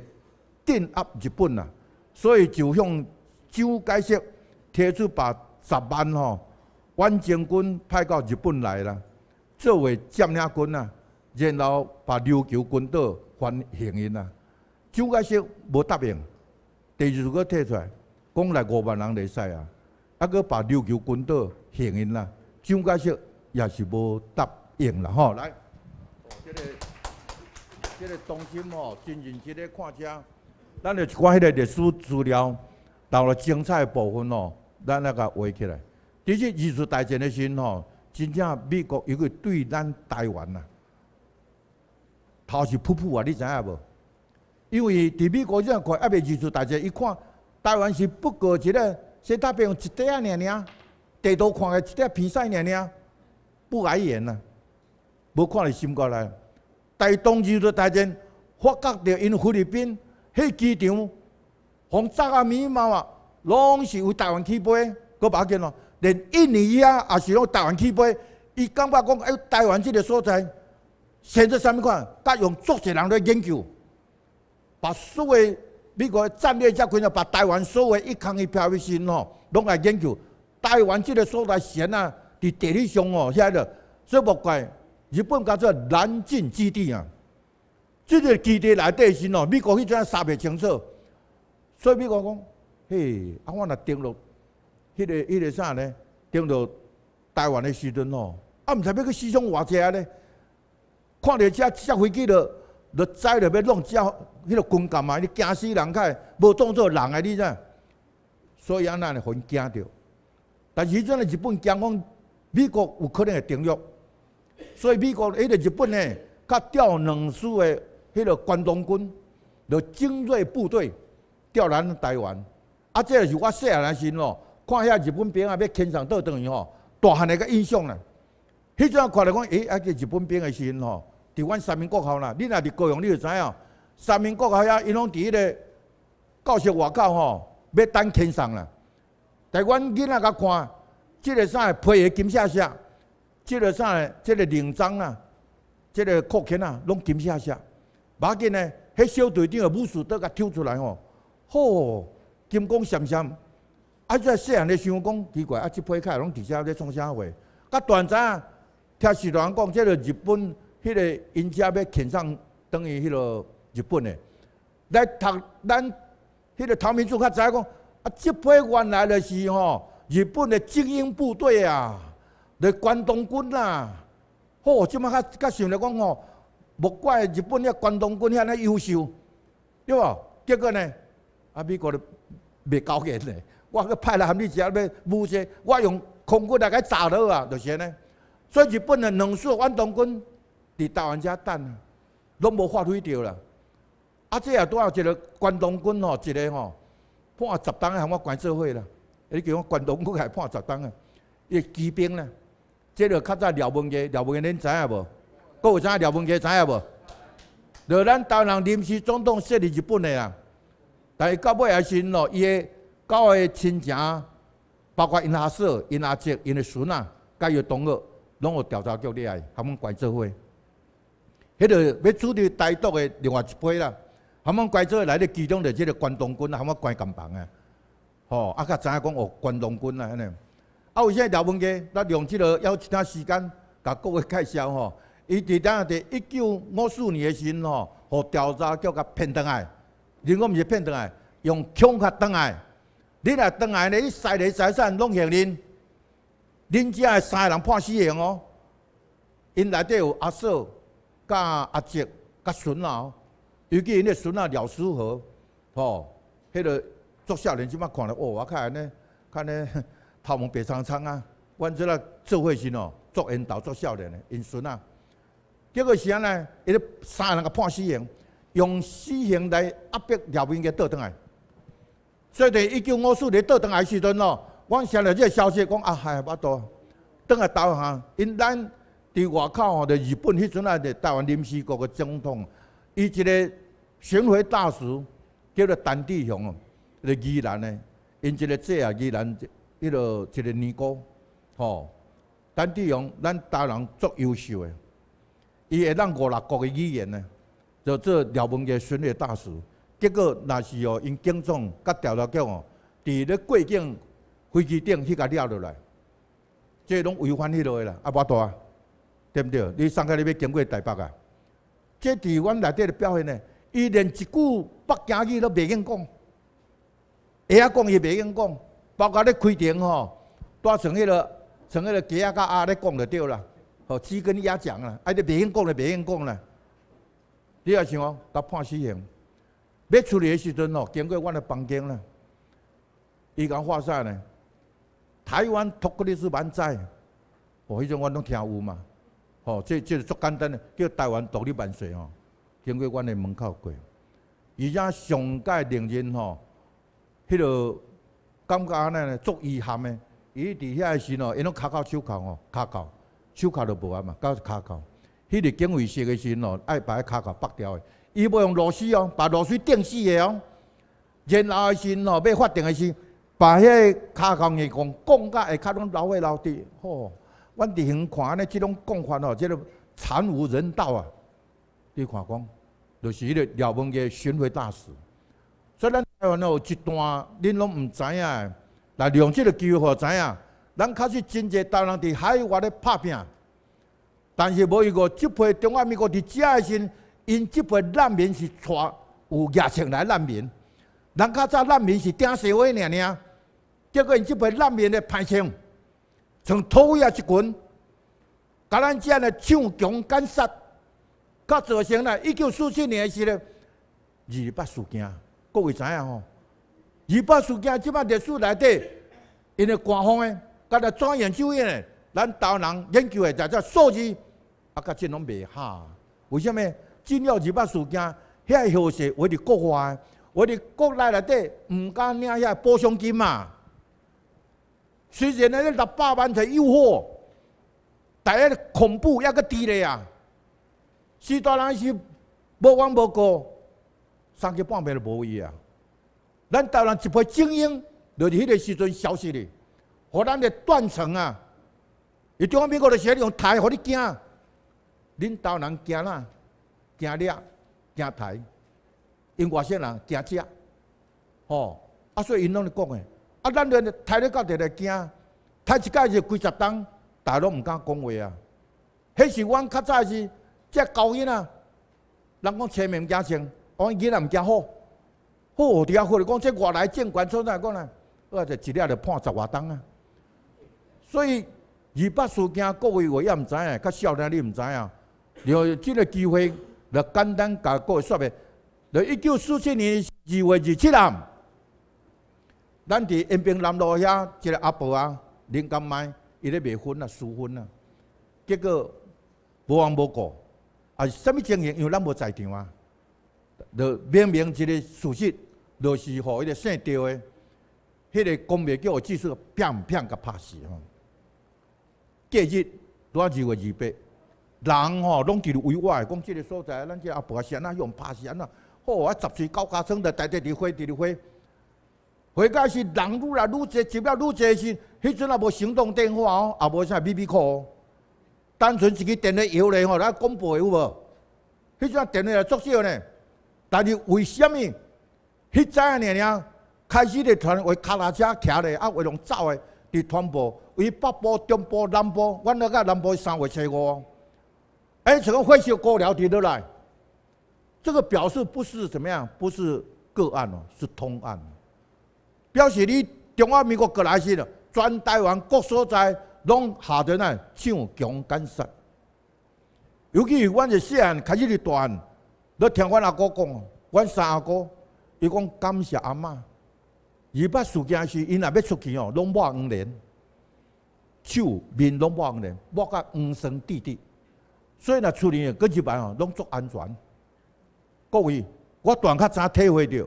镇压日本啊。所以就向周介石提出把十万吼远征军派到日本来啦，作为占领军啊，然后把琉球群岛还还因啊。周介石无答应，第二次提出，来，讲来五万人来使啊，啊，佮把琉球群岛还因啦。周介石也是无答应啦吼，来。这个中心哦，真正真个看车，咱就看迄个历史资料，到了精彩部分哦，咱那甲画起来。伫这二次大战的时吼，真正美国有个对咱台湾呐，头是噗噗啊，你知影无？因为伫美国这样看，还贝二次大战一看，台湾是不过一个，西太平一块啊，了了，地图看个一块平赛了了，不来眼呐，无看你心过来。大东时的战发觉到因菲律宾迄机场，从炸啊、晚啊，拢是有台湾起飞，够把劲咯。连印尼啊，也是用台湾起飞。伊感觉讲，哎，台湾这个所在，先做甚么看？佮用组织人来研究，把所有美国的战略家群啊，把台湾所有一坑一瓢的星哦，拢来研究。台湾这个所在，先啊，伫地理上哦，遐的，最无怪。日本叫做南进基地啊！即个基地内底是哦，美国迄阵也杀袂清楚，所以美国讲嘿，啊我若登陆，迄个迄个啥呢？登陆台湾的时阵哦，啊毋知要去牺牲偌济咧？看着只只飞机了，了载了要弄只迄个军舰啊，你惊死人个，无当做人个你知？所以安那很惊着。但是迄阵的日本惊讲，美国有可能会登陆。所以美国迄个日本诶，甲调两师的迄个关东军，就精锐部队调来台湾，啊，这也是我细汉来先咯。看遐日本兵啊，要牵绳倒等去吼，大汉的个印象啦。迄阵啊，看来讲，诶，啊，个日本兵的时阵吼，伫阮三民国校啦，你若伫高雄，你就知影，三民国校遐，伊拢伫迄个教室外口吼，要等牵绳啦。台阮囡仔甲看，即个啥配个金项链？即个啥？即个领章啊，即个扣片啊，拢金闪闪。马紧呢？迄小队长的武士刀甲抽出来吼，吼，金光闪闪。啊，即个细汉咧想讲奇怪，啊，即批卡拢底下来做啥货？啊，团长啊，听时人讲，即个日本迄个因车要遣送，等于迄个日本的来读咱迄个陶明柱较知讲，啊，即批原来是吼日本的精英部队啊。来关东军啦！吼，即马较较想着讲吼，莫怪日本遐关东军遐那优秀，对无？结果呢，啊美国咧未搞见咧，我去派来含你遮要武些，我用空军来伊炸落啊！就是安尼。所以日本诶两艘关东军伫台湾遮等，拢无发挥着啦。啊，即也拄好一个关东军吼，一个吼判十等诶，喊我关社会啦，诶叫关东军还判十等啊，伊骑兵呢？这个较早廖文杰，廖文杰恁知影无？搁有啥廖文杰知影无？就咱当人临时总统，设立日本的啊，但是到尾也是因咯，伊的九个亲戚，包括因阿嫂、因阿叔、因的孙啊，伊的同学，拢有调查叫你来，他们怪做伙。迄个要处理歹毒的另外一批啦，他们怪做来咧其中在即个关东军，他们关干房的，吼，啊，较知影讲哦，关东军啊，安尼。啊，为甚调查文卷？咱用即落要其他时间，甲各位介绍吼。[laughs] 伊伫当伫一九五四年诶时阵吼，互调查叫甲骗倒来，如果毋是骗倒来，用强甲倒来。你若倒来呢，伊杀你财产拢向恁，恁遮诶三个人判死刑哦。因内底有阿嫂、甲阿叔、甲孙啦吼，尤其因诶孙啊廖书服吼，迄个作少年即摆看了，哦，我安尼，看尼。头门白山苍啊！阮即个做伙时哦，做引导，做少年的因孙啊。结果是安尼，伊咧三个人个判死刑，用死刑来压迫日本个倒转来。所以伫一九五四年倒转来时阵哦，阮听到即个消息讲啊，嗨，巴倒等来投降，因咱伫外口吼，伫日本迄阵啊，伫台湾临时国个总统，伊一个巡回大使叫做陈志雄哦，伫宜兰呢，因一个即啊日兰。迄落一个尼姑，吼，陈志勇，咱大人足优秀诶，伊会当五六诶语言呢，就做廖文杰巡礼大使。结果若是哦，因警长甲调了去哦，伫咧过境飞机顶去甲掠落来，即拢违反迄落诶啦，啊，爸大，对毋对？你上下你要经过台北啊？即伫阮内底咧表现呢，伊连一句北京语都袂用讲，会晓讲伊袂用讲。包括咧开庭吼，带成迄个，成迄个鸡啊、甲鸭咧讲就对啦。吼鸡跟鸭讲啦，啊，你袂用讲咧，袂用讲啦。你也想哦，大判死刑。要处理诶时阵吼，经过阮诶房间啦，伊讲话啥呢？台湾托独立是万载，哦，迄种阮拢听有嘛。哦，这、这足简单诶，叫台湾独立万岁哦。经过阮诶门口过，而且上届令人吼，迄个。感觉安尼呢，足遗憾的。伊伫遐时哦，因拢卡到手铐哦，卡到手铐都无啊嘛，到卡到。迄个警卫室诶时哦，爱把迄卡到拔掉的。伊不用螺丝哦，把螺丝钉死诶哦。然后诶时哦，要发电诶时，把迄个卡铐硬钢钢甲下卡拢留诶，留着。吼，阮伫远看安尼，即种讲法哦，即个惨无人道啊！你看讲，就是迄个廖文杰巡回大使。台湾有一段恁拢毋知影诶，来利用这个机会知影。咱确实真侪大陆伫海外咧拍拼，但是无一个即批中华民国伫遮诶时，因即批难民是带有疫情来难民。咱较早难民是顶社会尔尔，结果因即批难民咧歹斥，从土啊，一群，甲咱遮咧抢强奸杀，较造成了一九四七年时咧二八事件。各位知影吼，日本事件即摆历史内底，因为官方的甲咱钻研研究的，咱大湾人研究的在在数字，啊，甲真拢袂合。为什么？真了日本事件，遐后事我伫国外，我伫国内内底毋敢领遐补偿金嘛。虽然咧，那六百万在诱惑，第个恐怖一阁低咧啊！许多人是无往无顾。三、更半夜都无伊啊！咱台湾人一批精英，就是迄个时阵消失的，互咱的断层啊！伊中央美国着是用台，互你惊，台湾人惊哪？惊掠，惊台，因外省人惊遮，吼！啊，所以因拢咧讲的，啊，咱就台咧到直来惊，台一届就几十逐大拢唔敢讲话啊！迄时阮较早是遮高音啊，人讲全明惊薪。我囡仔毋惊好，好，伫遐好，你讲这外来监管，从哪讲呢？我下就一日就判十偌钟啊！所以二八事件，各位我也毋知影，较少年你毋知啊。有即个机会，了简单甲讲位说呗。了，一九四七年二月二七日，咱伫恩平南路遐一个阿婆啊，林金麦，伊咧未婚啊，私婚啊，结果无幸无故啊，啥物情形？因为咱无在场啊。就明明一个事实，就是互伊个姓赵的，迄个公业叫育技术骗唔甲拍死吼？今日拄啊二月二八，人吼，拢伫咧为我讲，即个所在咱只阿伯是安怎用拍死怎？吼，啊十几、九家村就天天伫飞，伫伫飞。回家是人愈来愈济，只了愈济是，迄阵也无行动电话哦，也无啥 BB 课哦，单纯一个电话摇咧吼，来讲布有无？迄阵啊，电话来足少呢。但是为什么？迄阵啊，年年开始咧传为脚踏车骑咧，啊为龙走的伫传播，为北部、中部、南部，阮那个南部三月车歌，哎，这个灰色歌了伫落来，这个表示不是怎么样，不是个案哦，是通案，表示你中华民国过来时，全台湾各所在拢下得来抢强干涉，尤其阮是细汉开始咧传。你听阮阿哥讲哦，三阿哥，伊讲感谢阿嬷。伊捌事件是，因若要出去哦，拢抹黄脸，手面拢抹黄脸，抹甲黄生滴滴。所以若处理个各一摆哦，拢足安全。各位，我断较早体会着？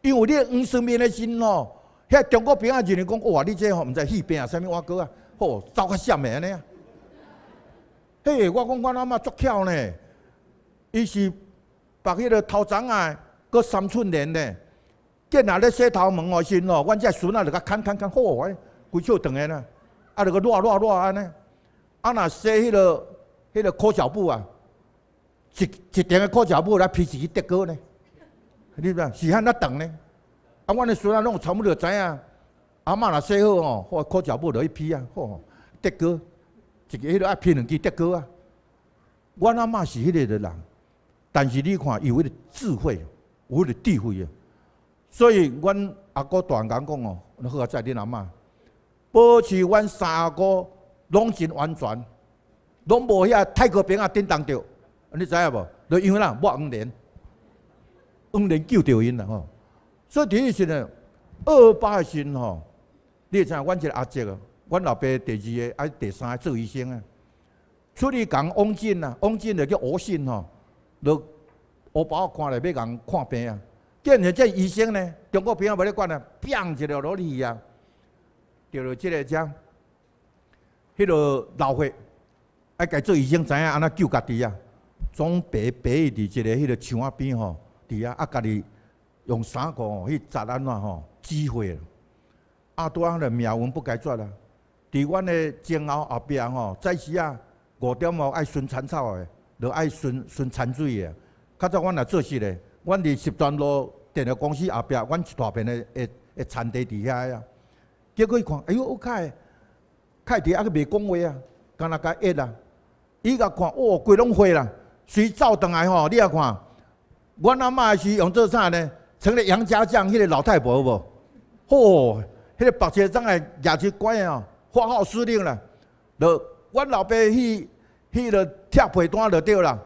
因为哩黄身面的心哦，遐中国啊，就人讲哇，你这吼毋知戏边啊，啥物瓦哥啊，吼，走较闪物安尼啊？嘿，我讲我阿嬷足巧呢，伊是。白迄个头长啊，搁三寸零呢。吉那咧洗头，毛外仙咯。阮这孙啊，就甲砍砍砍，好，规手断完啊。啊，那个软软软安尼。啊，那洗迄个，迄个裤脚布啊，一一点个裤脚布来劈自己得哥呢。你知，是间那长呢。啊，阮的孙啊，拢差不多知啊。阿妈若洗好吼，或裤脚布落去劈啊，吼、好，得哥，一个迄个爱劈两支得哥啊。阮阿妈是迄个的人。但是你看，有迄个智慧，有迄个智慧啊！所以，阮阿哥断讲讲哦，你好来知恁阿嬷保持阮三个拢真安全，拢无遐泰国兵啊叮当着，你知影无？就因为呐，我五年，五年救着因啦吼！所以第一时呢，二八诶时阵吼，你影阮一个阿叔，阮老爸第二个啊第三个做医生啊，出去讲王进啊，王进咧叫恶心吼。我把我看来要人看病啊！见着这医生呢，中国病人冇咧管啊，病一条落去啊，着了即个将，迄个老岁爱家做医生，知影安怎救家己啊？总白白伫一个迄个墙仔边吼，伫啊啊家己用衫裤吼去扎安怎吼止血？阿多阿了命运不该绝啊！伫阮的煎熬后壁吼，在时啊五点后爱顺产草的。就爱顺顺残水诶，较早阮也做事咧，阮伫十段路电力公司后壁，阮一大片诶诶诶，田地伫遐个啊。结果伊看，哎呦，开开伫阿个未讲话啊，干那甲一啦？伊甲看，哦，规拢花啦，水走上来吼！你也看，阮阿嬷是用做啥呢？成了杨家将迄个老太婆无？吼，迄个白蛇怎的牙齿管啊？发号施令啦！着阮老爸去。迄个拆被单就对啦，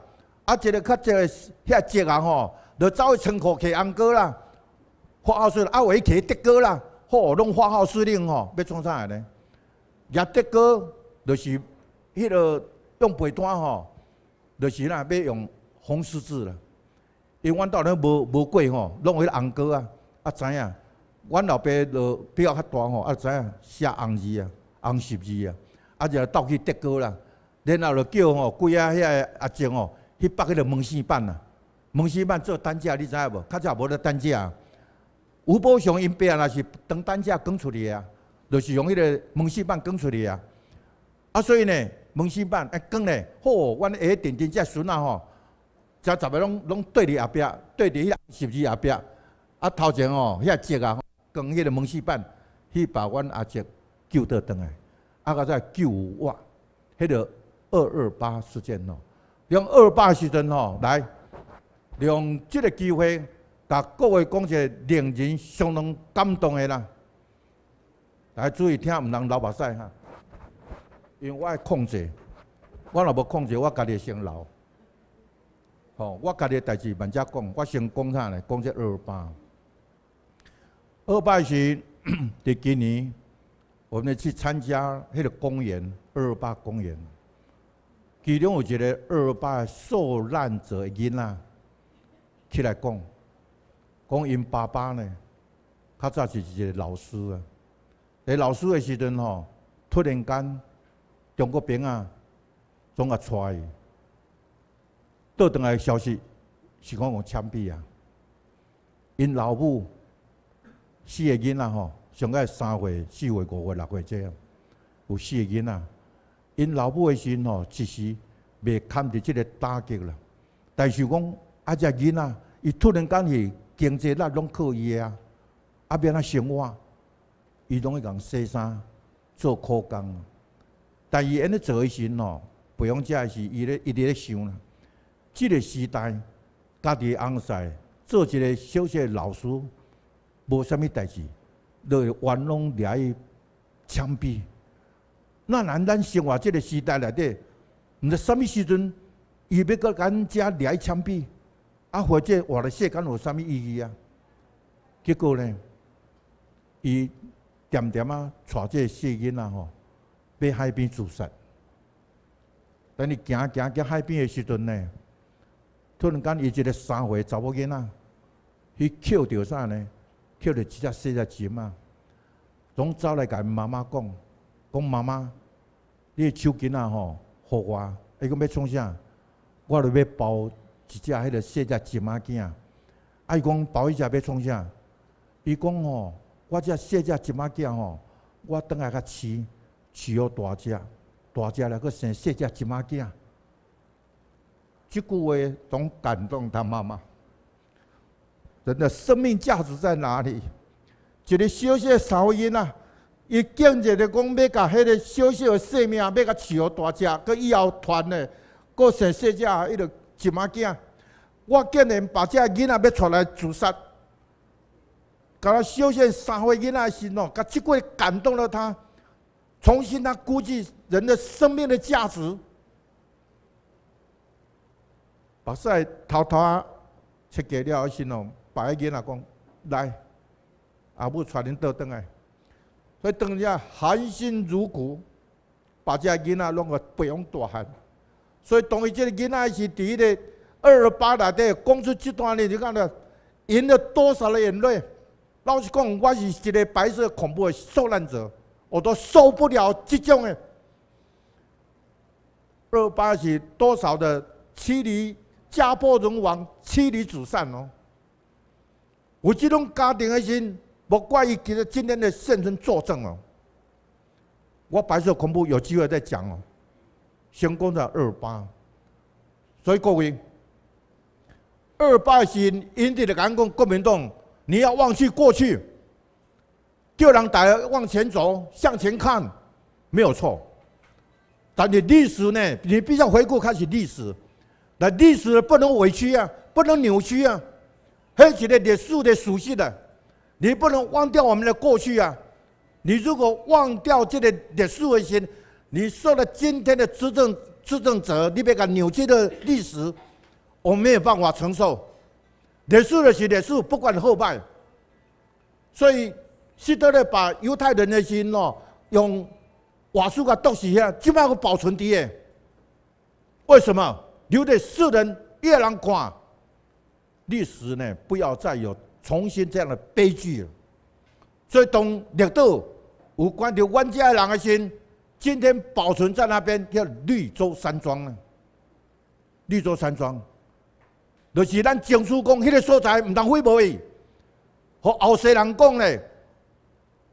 啊一个较一个遐节日吼，就走去仓库摕红膏啦，发号出啊摕起德果啦，吼弄发号司令吼，要创啥个呢？掠德果就是迄个用被单吼，就是啦，要用红十字啦，因阮兜咧无无过吼，弄迄红膏啊，啊知影，阮老爸就比较较大吼，啊知影写红字啊，红十字啊，啊就倒去德果啦。然后就叫吼跪啊！遐阿叔吼去把迄个门扇板啊，门扇板做担架，你知影无？较早无咧担架，吴宝雄因爸若是当担架扛出去啊，就是用迄个门扇板扛出去啊。啊，所以呢，门扇板一扛咧，哦，阮下个弟弟只孙仔吼，遮十个拢拢对伫后壁，对伫遐十字后壁，啊，头前吼遐叔啊，扛迄个门扇板去把阮阿叔救倒转来，啊，甲再救我，迄个。二二八事件哦，用二八时阵哦，来，用即个机会，甲各位讲一个令人相当感动的啦。来注意听，唔通流目屎哈，因为我爱控制，我若无控制，我家己先流。哦，我家己代志慢只讲，我先讲啥呢？讲只二二八。二八是伫 [coughs] 今年，我们去参加迄个公园，二二八公园。其中有一个二八受难者囡仔，起来讲，讲因爸爸呢，较早是一个老师啊。诶，老师的时阵吼，突然间，中国兵啊，总啊踹，倒倒来消息是讲有枪毙啊。因老母四个囡仔吼，上个三岁、四岁、五岁、六岁这样，有四个囡仔。因老母的心哦，其实未堪得即个打击啦。但是讲啊，只囡仔伊突然间是经济力拢伊的啊。啊变啊生活，伊拢会共洗衫、做苦工。但伊安尼做的时，哦，培养者是伊咧，一直咧想啦。即个时代，家己翁婿做一个小小的老师，无啥物代志，就玩弄掠伊枪毙。那难咱生活这个时代内底，唔知啥物时阵，伊要个遮掠去枪毙，啊或者活的世间有啥物意义啊？结果呢，伊点点啊，带这细囡仔吼，去海边自杀。等伊行行去海边的时阵呢，突然间伊一个三岁查某囡仔，去捡着啥呢？捡着一只四只金仔，拢走来家妈妈讲。讲妈妈，你手巾啊吼，互我。伊讲要创啥？我著要包一只迄个细只芝麻羹。伊讲包一只要创啥？伊讲吼，我只细只芝麻羹吼，我等下要饲，饲予大只，大只来个生细只芝麻羹。即句话总感动他妈妈。人的生命价值在哪里？一个小小些噪音啊。伊今日咧讲，要甲迄个小小生命，要甲饲互大家，佮以后传咧，佮全世界啊，伊着一马囝。我竟然把只囡仔要出来自杀，佮他小小三岁囡仔的心哦，佮即过感动了他，重新他估计人的生命的价值。把偷偷啊，切过了后，先哦，把个囡仔讲来，阿母带恁倒转来。所以当下含辛茹苦，把这囡仔弄个不用大汉。所以，当伊这个囡仔是伫个二八内底，讲出这段话，你看了，赢了多少的眼泪？老实讲，我是一个白色恐怖的受难者，我都受不了这种的。二八是多少的妻离、家破人亡、妻离子散哦？有这种家庭的心？我关于实今天的现争作证哦，我白色恐怖有机会再讲哦，成功的二八，所以各位，二八是炎地的员工革命动，你要忘记过去，叫人家往前走，向前看，没有错。但是历史呢，你必须要回顾开始历史，那历史不能委屈啊，不能扭曲啊，还记得点树的熟悉的。你不能忘掉我们的过去啊！你如果忘掉这个历史核心，你受了今天的执政执政者，你别个扭曲的历史，我没有办法承受。历史的是历史，不管后半。所以希特勒把犹太人的心哦，用瓦斯甲毒死，起码我保存的诶。为什么留给世人越人看历史呢？不要再有。重新这样的悲剧了，所以当领有关着阮家人的心，今天保存在那边叫绿洲山庄啊。绿洲山庄，就是咱景苏讲迄个所在，毋通毁无伊。和后世人讲嘞，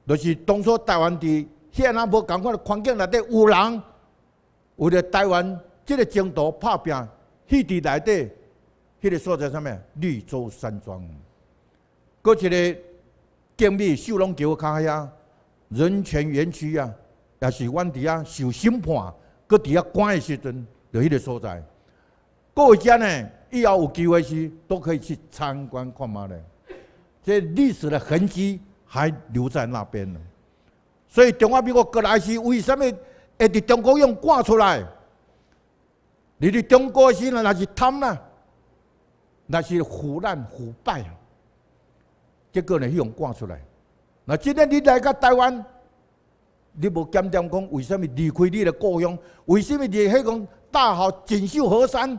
就是当初台湾地，遐哪无共款的环境内底有人，为了台湾这个争夺拍拼，去伫内底，迄个所在上面绿洲山庄。过一个建立秀龙桥个卡呀，人权园区啊，也是阮伫下受审判搁伫下关的时阵，就迄个所在。各家呢以后有机会去，都可以去参观看嘛呢，这历史的痕迹还留在那边呢。所以，中国民国过来时，为什么会伫中国用挂出来？你伫中国是那是贪啦，那是腐烂腐败。结果呢？迄样挂出来。那今天你来到台湾，你无检点讲为什么离开你的故乡？为什么离开讲大好锦绣河山？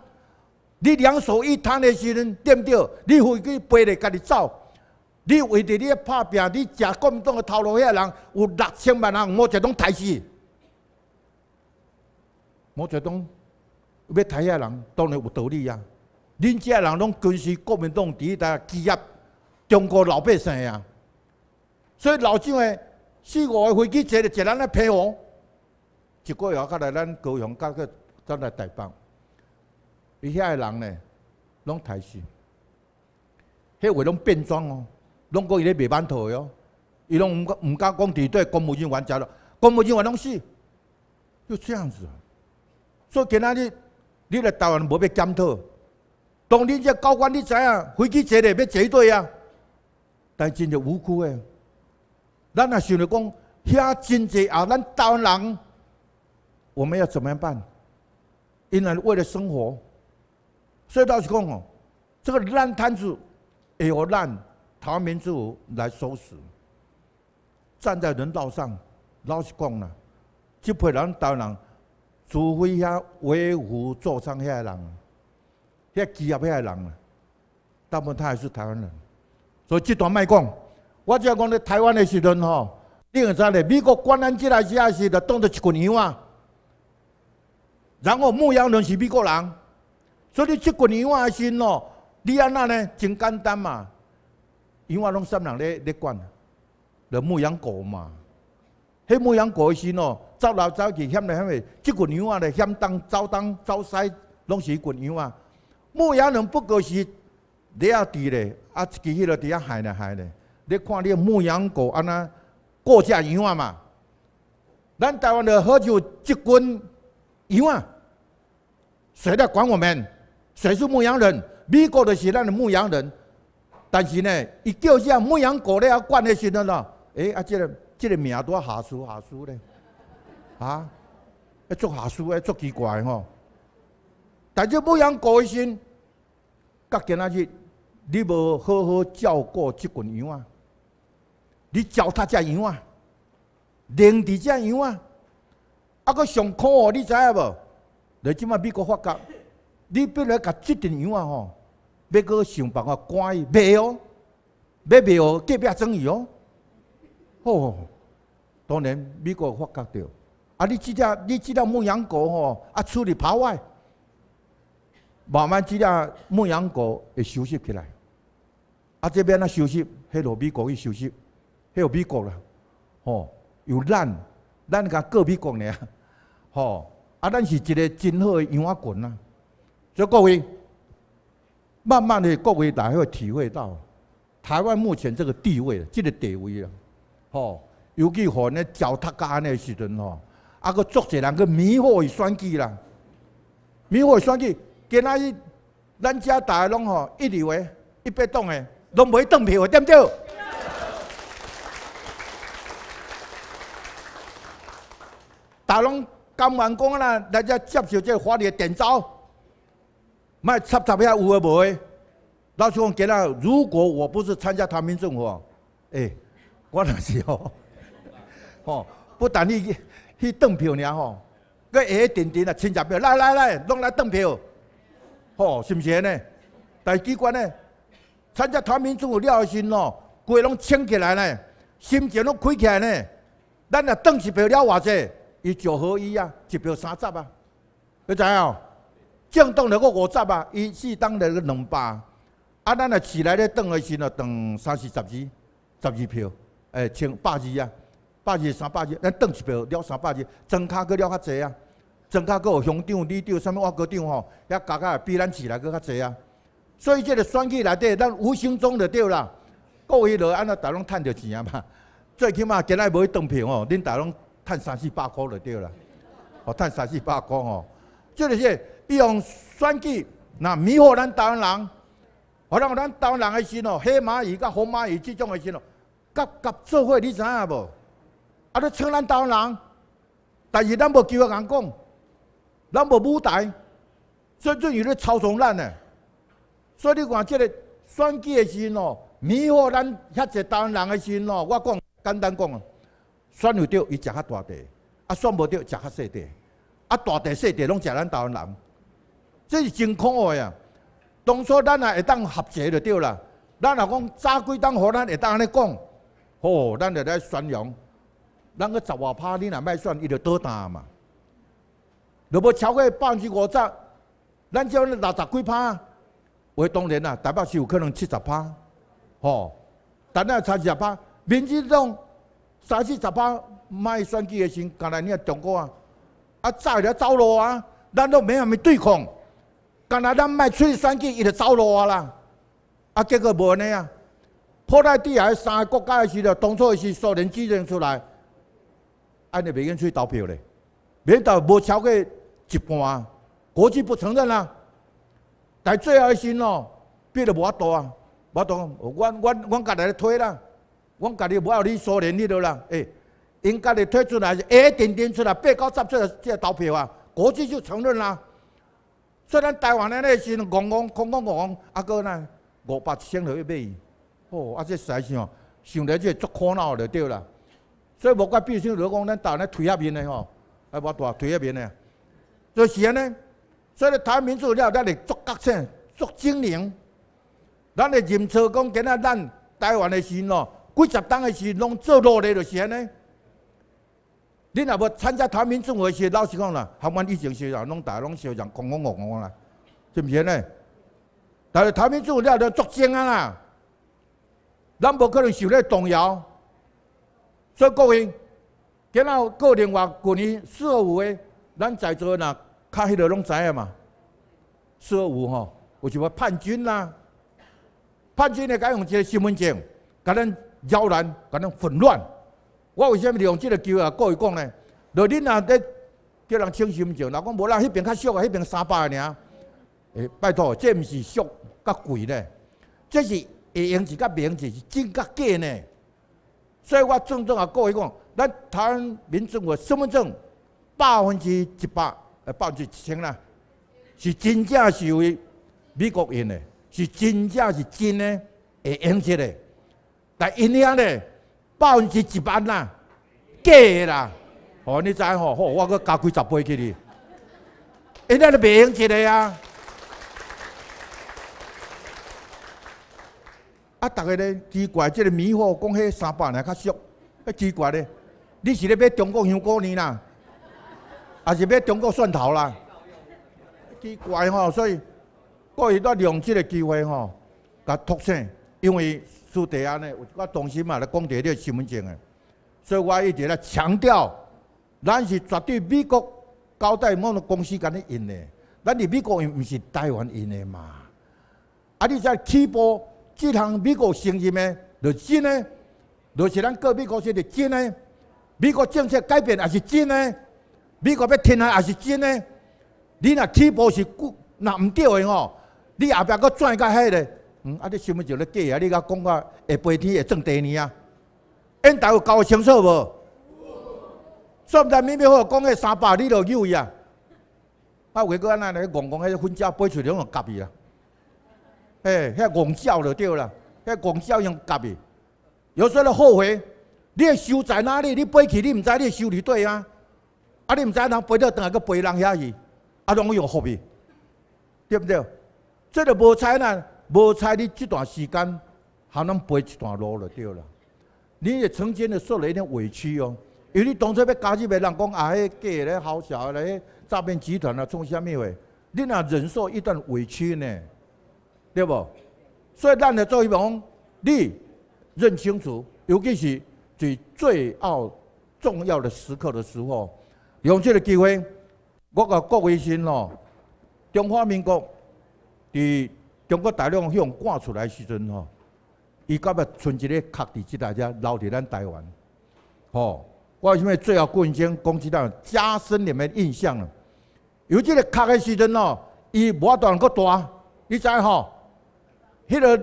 你两手一摊的时候，不对？你回去背着家己走？你为着你拍拼，你吃国民党的头颅遐人有六千万人，毛泽东抬死。毛泽东要抬遐人，当然有道理啊。恁遮人拢军事国民党，第一呾挤业。中国老百姓呀，所以老蒋诶，四五个飞机坐坐咱来平和，一个月才来咱高雄，甲去再来台北。伊遐个人呢，拢台戏，迄位拢变装哦，拢讲伊咧卖馒头个哟，伊拢唔唔敢讲地都公务员还债咯，公务员还拢死，就这样子。所以今仔日你来台湾无要检讨，当天这高官你知影，飞机坐咧要坐对啊。但真系无辜诶。咱也想着讲，遐真济啊，咱台湾人，我们要怎么样办？因为为了生活，所以到时讲哦，这个烂摊子，有烂台湾民主来收拾。站在人道上，老实讲啦，这批人台湾人，除非遐为虎作伥遐人，遐企业遐人大部分他也是台湾人。所以这段卖讲，我只讲咧台湾的时阵吼，你也知咧，美国关咱即来时也是要当作一群羊啊。然后牧羊人是美国人，所以这群羊啊心咯，你安那呢？真简单嘛，羊啊拢三人咧咧管，就牧羊狗嘛。迄牧羊狗的心咯，走来走去，险来嫌去，这群羊咧嫌东、走东、走西，拢是一群羊啊。牧羊人不过是。你啊，伫咧，啊，其迄了，伫下害咧，害咧。你看你牧羊狗安那过下羊啊嘛？咱台湾的好久一管羊啊，谁在管我们？谁是牧羊人？美国的是咱的牧羊人，但是呢，一叫下牧羊狗咧啊，管的些人了，诶，啊，这个这个名都下输下输咧，啊，做下输，还做奇怪吼。但是牧羊狗的心，甲今仔去。你无好好照顾即群羊啊！你糟蹋只羊啊，凌迟只羊啊，啊，佫上苦哦！你知影无？来即马美国发觉，你本来甲即群羊啊吼，要佫想办法赶伊，卖哦，要卖哦，隔壁争议哦。哦，当然美国发觉到，啊，你即只你即只牧羊狗吼，啊，出里跑外，慢慢即只牧羊狗会休息起来。啊，这边啊休息，去落美国去休息，去落美国啦，吼，有咱，咱个各美国尔，[laughs] 吼，啊，咱是一个真好的羊群啊，所以各位，慢慢的各位家会体会到，台湾目前这个地位，这个地位啊，吼，尤其好，那脚踏加安的时阵吼，啊，佫作者人个迷惑伊选举啦，迷惑伊选举，今仔日咱逐个拢吼一流诶，一百动诶。拢鬼投票对不对？大龙、金文光啦，来接接受这法律点招，卖插插有乌乌乌。老兄，今如果我不是参加他们政府，哎，我也是哦。[laughs] 哦，不但去去当票呢，吼，个下点点啊，请票，来来来，弄来当票，吼，是不是呢？台机关呢？参加台民主了时喏，鸡拢轻起来呢，心情拢开起来呢。咱若登一票了偌济，伊九合一啊，一票三十啊，你知影？政党来个五十啊，伊西党来个两百。啊，咱若市内咧邓的时喏，登三四十二，十二票，哎，千百二啊，百二三百二。咱登一票了三百二，庄家佫了较济啊，庄家佫有乡长、里长、甚物外郭长吼，遐加加比咱市内佫较济啊。所以这个选举内底，咱无形中就对啦。各位老，安那大拢趁着钱啊嘛。[laughs] 最起码今来无去当票哦，恁大拢趁三四百箍就对啦。哦，趁三四百块哦，个是说，伊用算计，那迷惑咱台湾人，我让咱台湾人的心哦，黑蚂蚁、甲红蚂蚁即种的心哦，甲甲社会，你知影无？啊，你扯咱台湾人，但是咱无机会硬讲，咱无舞台，所最最有咧操纵咱嘞。所以你看，即个选举的阵哦，迷惑咱遐济台湾人的心哦。我讲简单讲啊，选有着伊食较大地；啊，选无对，食较细地。啊，大地、细地拢食咱台湾人，这是真可恶啊！当初咱也会当合作就对啦。咱若讲早几当好，咱会当安尼讲。哦，咱在来宣扬，咱个十外趴你若卖选，伊就倒单嘛。若要超过百分之五十，咱只有六十几拍。我当然啦，台北是有可能七十八，吼，但也差二十八。民进党三、四十八，卖选举的时，干来你啊中国啊，啊再了走路啊，咱都免阿咪对抗，干来咱卖出去选举，伊就走路啊啦。啊，结果无安尼啊，破歹地下三个国家的时，候，当初是苏联制定出来，安尼未用出去投票咧，免得无超过一半，国际不承认啦。但最开心哦，票都无啊多啊，无多。我、我、我家己咧推啦，我家己无有你苏联迄落啦，哎，因家己推出来是 A 点点出来，B 九十出来，即个投票啊，国际就承认啦。虽然台湾人迄时戆戆空空戆戆，啊个呢五百一千落去买，哦啊这实在是想想来就足苦恼了，对啦。所以无怪变先，如果讲咱大来推那边的吼，啊无大推那边的，就是安尼。所以，台湾民主了，咱会作觉醒、作精灵。咱会认错，讲今仔咱台湾的事咯，几十档的事拢做落来就是安尼。恁若要参加台湾民主个事，老实讲啦，台阮以前是啊，拢大拢少人狂狂戆戆啦，是毋是呢？但是台湾民主了，要作证啊啦，咱无可能受咧动摇，所以各位，今仔过年话，旧年四二五个，咱在座个较迄落拢知影嘛，说有吼，有什么叛军啦？叛军呢，改用一个身份证，甲咱扰乱，甲咱混乱。我为虾物利用这个会啊？讲伊讲呢？若恁若在叫人清身份证。若讲无啦，迄边较俗啊，迄边三百尔。哎，拜托，这毋是俗，较贵咧。这是会用字甲名字是真甲假呢？所以我郑重啊，告伊讲，咱台湾民众的身份证百分之一百。百分之千啦，是真正是为美国人的，是真正是真的，会用这个，但影响嘞百分之一百啦，假的啦，哦，你知吼，我搁加几十倍给你。因阿都袂用这个呀。啊，大家咧奇怪，即个米惑，讲迄三百嘞较俗，迄奇怪咧，你是咧买中国香菇呢啦？也是要中国蒜头啦，奇怪吼，所以过去在利用这个机会吼，甲凸显，因为苏迪安呢，有一挂同事嘛，来讲这个新闻证的，所以我一直咧强调，咱是绝对美国交代某公司干你印的，咱伫美国印毋是台湾印的嘛，啊！你再起步，即项美国承认呢，就真呢，就是咱个美国说的真呢，美国政策改变也是真呢。美国要天下也是真诶！你若起步是固，那唔对诶哦，你后壁佫转甲迄个，嗯，啊，你想要就咧假啊！你甲讲下下飞天会种地呢啊？因大交搞清楚无？说毋知明明好讲个三百你就有伊啊，啊为个安那咧怣怣迄个分家八处两下夹伊啊？嘿，遐狂笑就对啦，遐戆笑用夹伊，有阵咧后悔，你修在哪里？你飞去你唔知你修伫底啊？啊！你毋知人飞到倒来，个飞人遐去，啊，拢有好味，对不对？即个无才难，无才你这段时间还能背一段路就对了。你也曾经的受了一点委屈哦，因为当初要加入，别人讲啊，迄个假嘞，好笑的、诈骗集团啊，从虾物喂，你若忍受一段委屈呢？对不？所以咱的做一帮，你认清楚，尤其是最最奥重要的时刻的时候。用这个机会，我给各位先哦，中华民国伫中国大陆向赶出来时阵吼，伊搞要存一个壳，伫这大家留在咱台湾，吼。我因为最后过一阵讲起来，加深你们印象了。有这个卡的时阵哦，伊不断扩大，你知吼？迄个，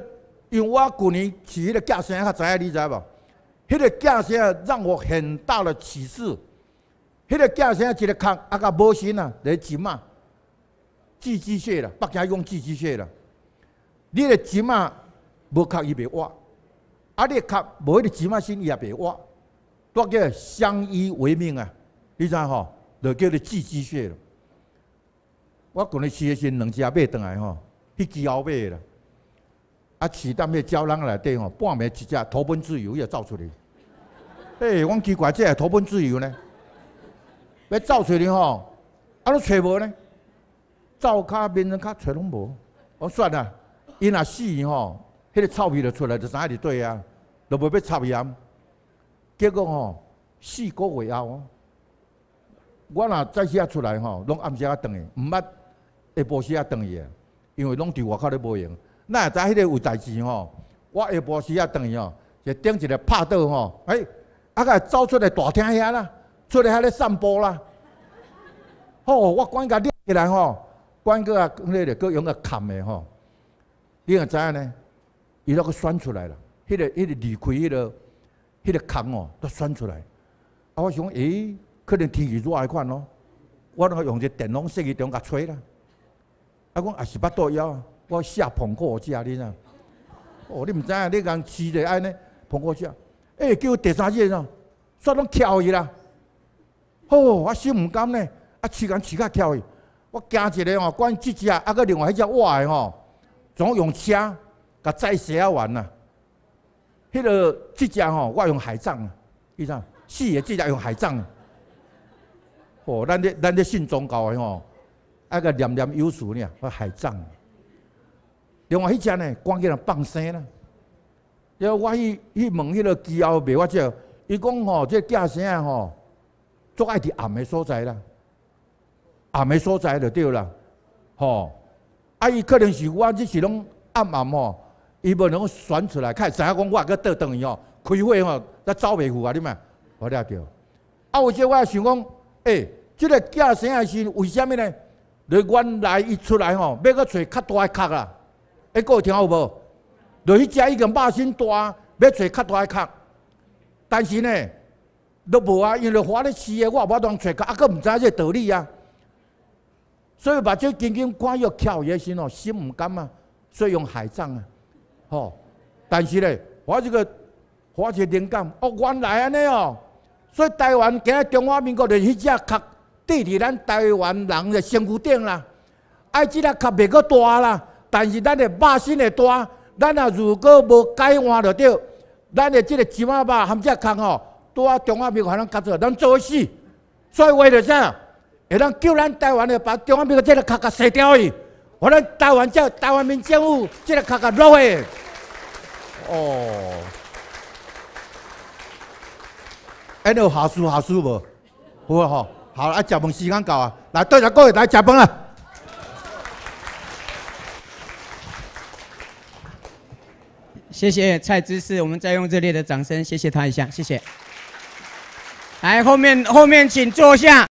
因为我旧年去迄个寄生，较知你知无？迄个家乡让我很大的启示。迄个叫声一个壳，啊个无形啊，咧蛤嘛，寄居蟹啦，北京用寄居蟹啦。你咧蛤嘛，无壳伊袂活，啊你壳无迄个蛤嘛身也袂活，都叫相依为命啊。你知吼？就叫做寄居蟹咯。我过年饲诶时两只也买倒来吼，一记后买啦。啊，饲蛋被鸟笼来底吼，半暝一只逃奔自由也走出来。哎，我奇怪，这啊逃奔自由呢？咧走找去吼，啊！都找无呢？灶卡面面卡找拢无。我算啦，因若死吼，迄个臭味就出来就知影是对啊，就袂要臭盐。结果吼，四个月后，我若早时仔出来吼，拢暗时仔转去，毋捌下晡时仔转去，的，因为拢伫外口咧无用。那早迄个有代志吼，我下晡时仔转去吼，就顶一个拍倒吼，哎，啊个走出来大厅遐啦。出来还咧散步啦，吼！我管伊家己个人吼，管个啊，迄个个用个砍的吼，你也知影呢？伊都个选出来了，迄个迄个离开迄个迄个坑哦，都选出来。啊，我想，哎，可能天气热爱款咯，我拢用只电风扇去甲吹啦。啊，讲也是八枵啊，我下捧过去下知影哦，你毋知影，你硬试着安尼，捧过去啊，哎，叫第三件喏，煞拢翘去啦。哦，我心唔甘呢，啊，取敢取甲跳去，我惊一个吼，关于这只啊，啊，另外迄只活的吼，总用车甲载死啊完呐。迄个这只吼，我用海葬，伊啥死的这只用海葬。哦，咱咧咱咧信宗教的吼，啊佮念念有数呢，我海葬。另外迄只呢，关键啊放生啦。因为我去去问迄个机构，袂我叫，伊讲吼，这叫声吼。做爱伫暗的所在啦，暗的所在就对啦，吼，啊伊可能是我只是拢暗暗吼，伊无能够选出来，看，知影讲我啊，要倒转去吼，开会吼，都走袂赴啊，你咩？我咧着。啊，有时我也想讲，诶，即个健生的是为虾物呢？你原来伊出来吼，要阁找较大诶壳啦，各个听有无？就迄只已经肉身大，要找较大诶壳，但是呢？都无啊！因为花咧死诶，我无法通找个，啊，佫毋知即个道理啊。所以把紧经济关要撬也先哦，心毋甘啊，所以用海葬啊，吼！但是咧，我即个，我是灵感哦，原来安尼哦。所以台湾今仔中华民国的迄只壳，伫伫咱台湾人诶身躯顶啦。爱只壳袂阁大啦，但是咱诶肉身会大。咱若如果无改换着着，咱诶即个芝麻肉含只空吼。都啊，中华民国人做作，人做所以为着啥，当叫咱台湾的把中华民国这个卡卡卸掉去，我咱台湾叫台湾民政府这个卡卡落去。哦。还有好事好事无？会吼，好啊！食饭时间到啊，来着各个来食饭啊。谢谢蔡知士，我们再用热烈的掌声谢谢他一下，谢谢。来，后面后面，请坐下。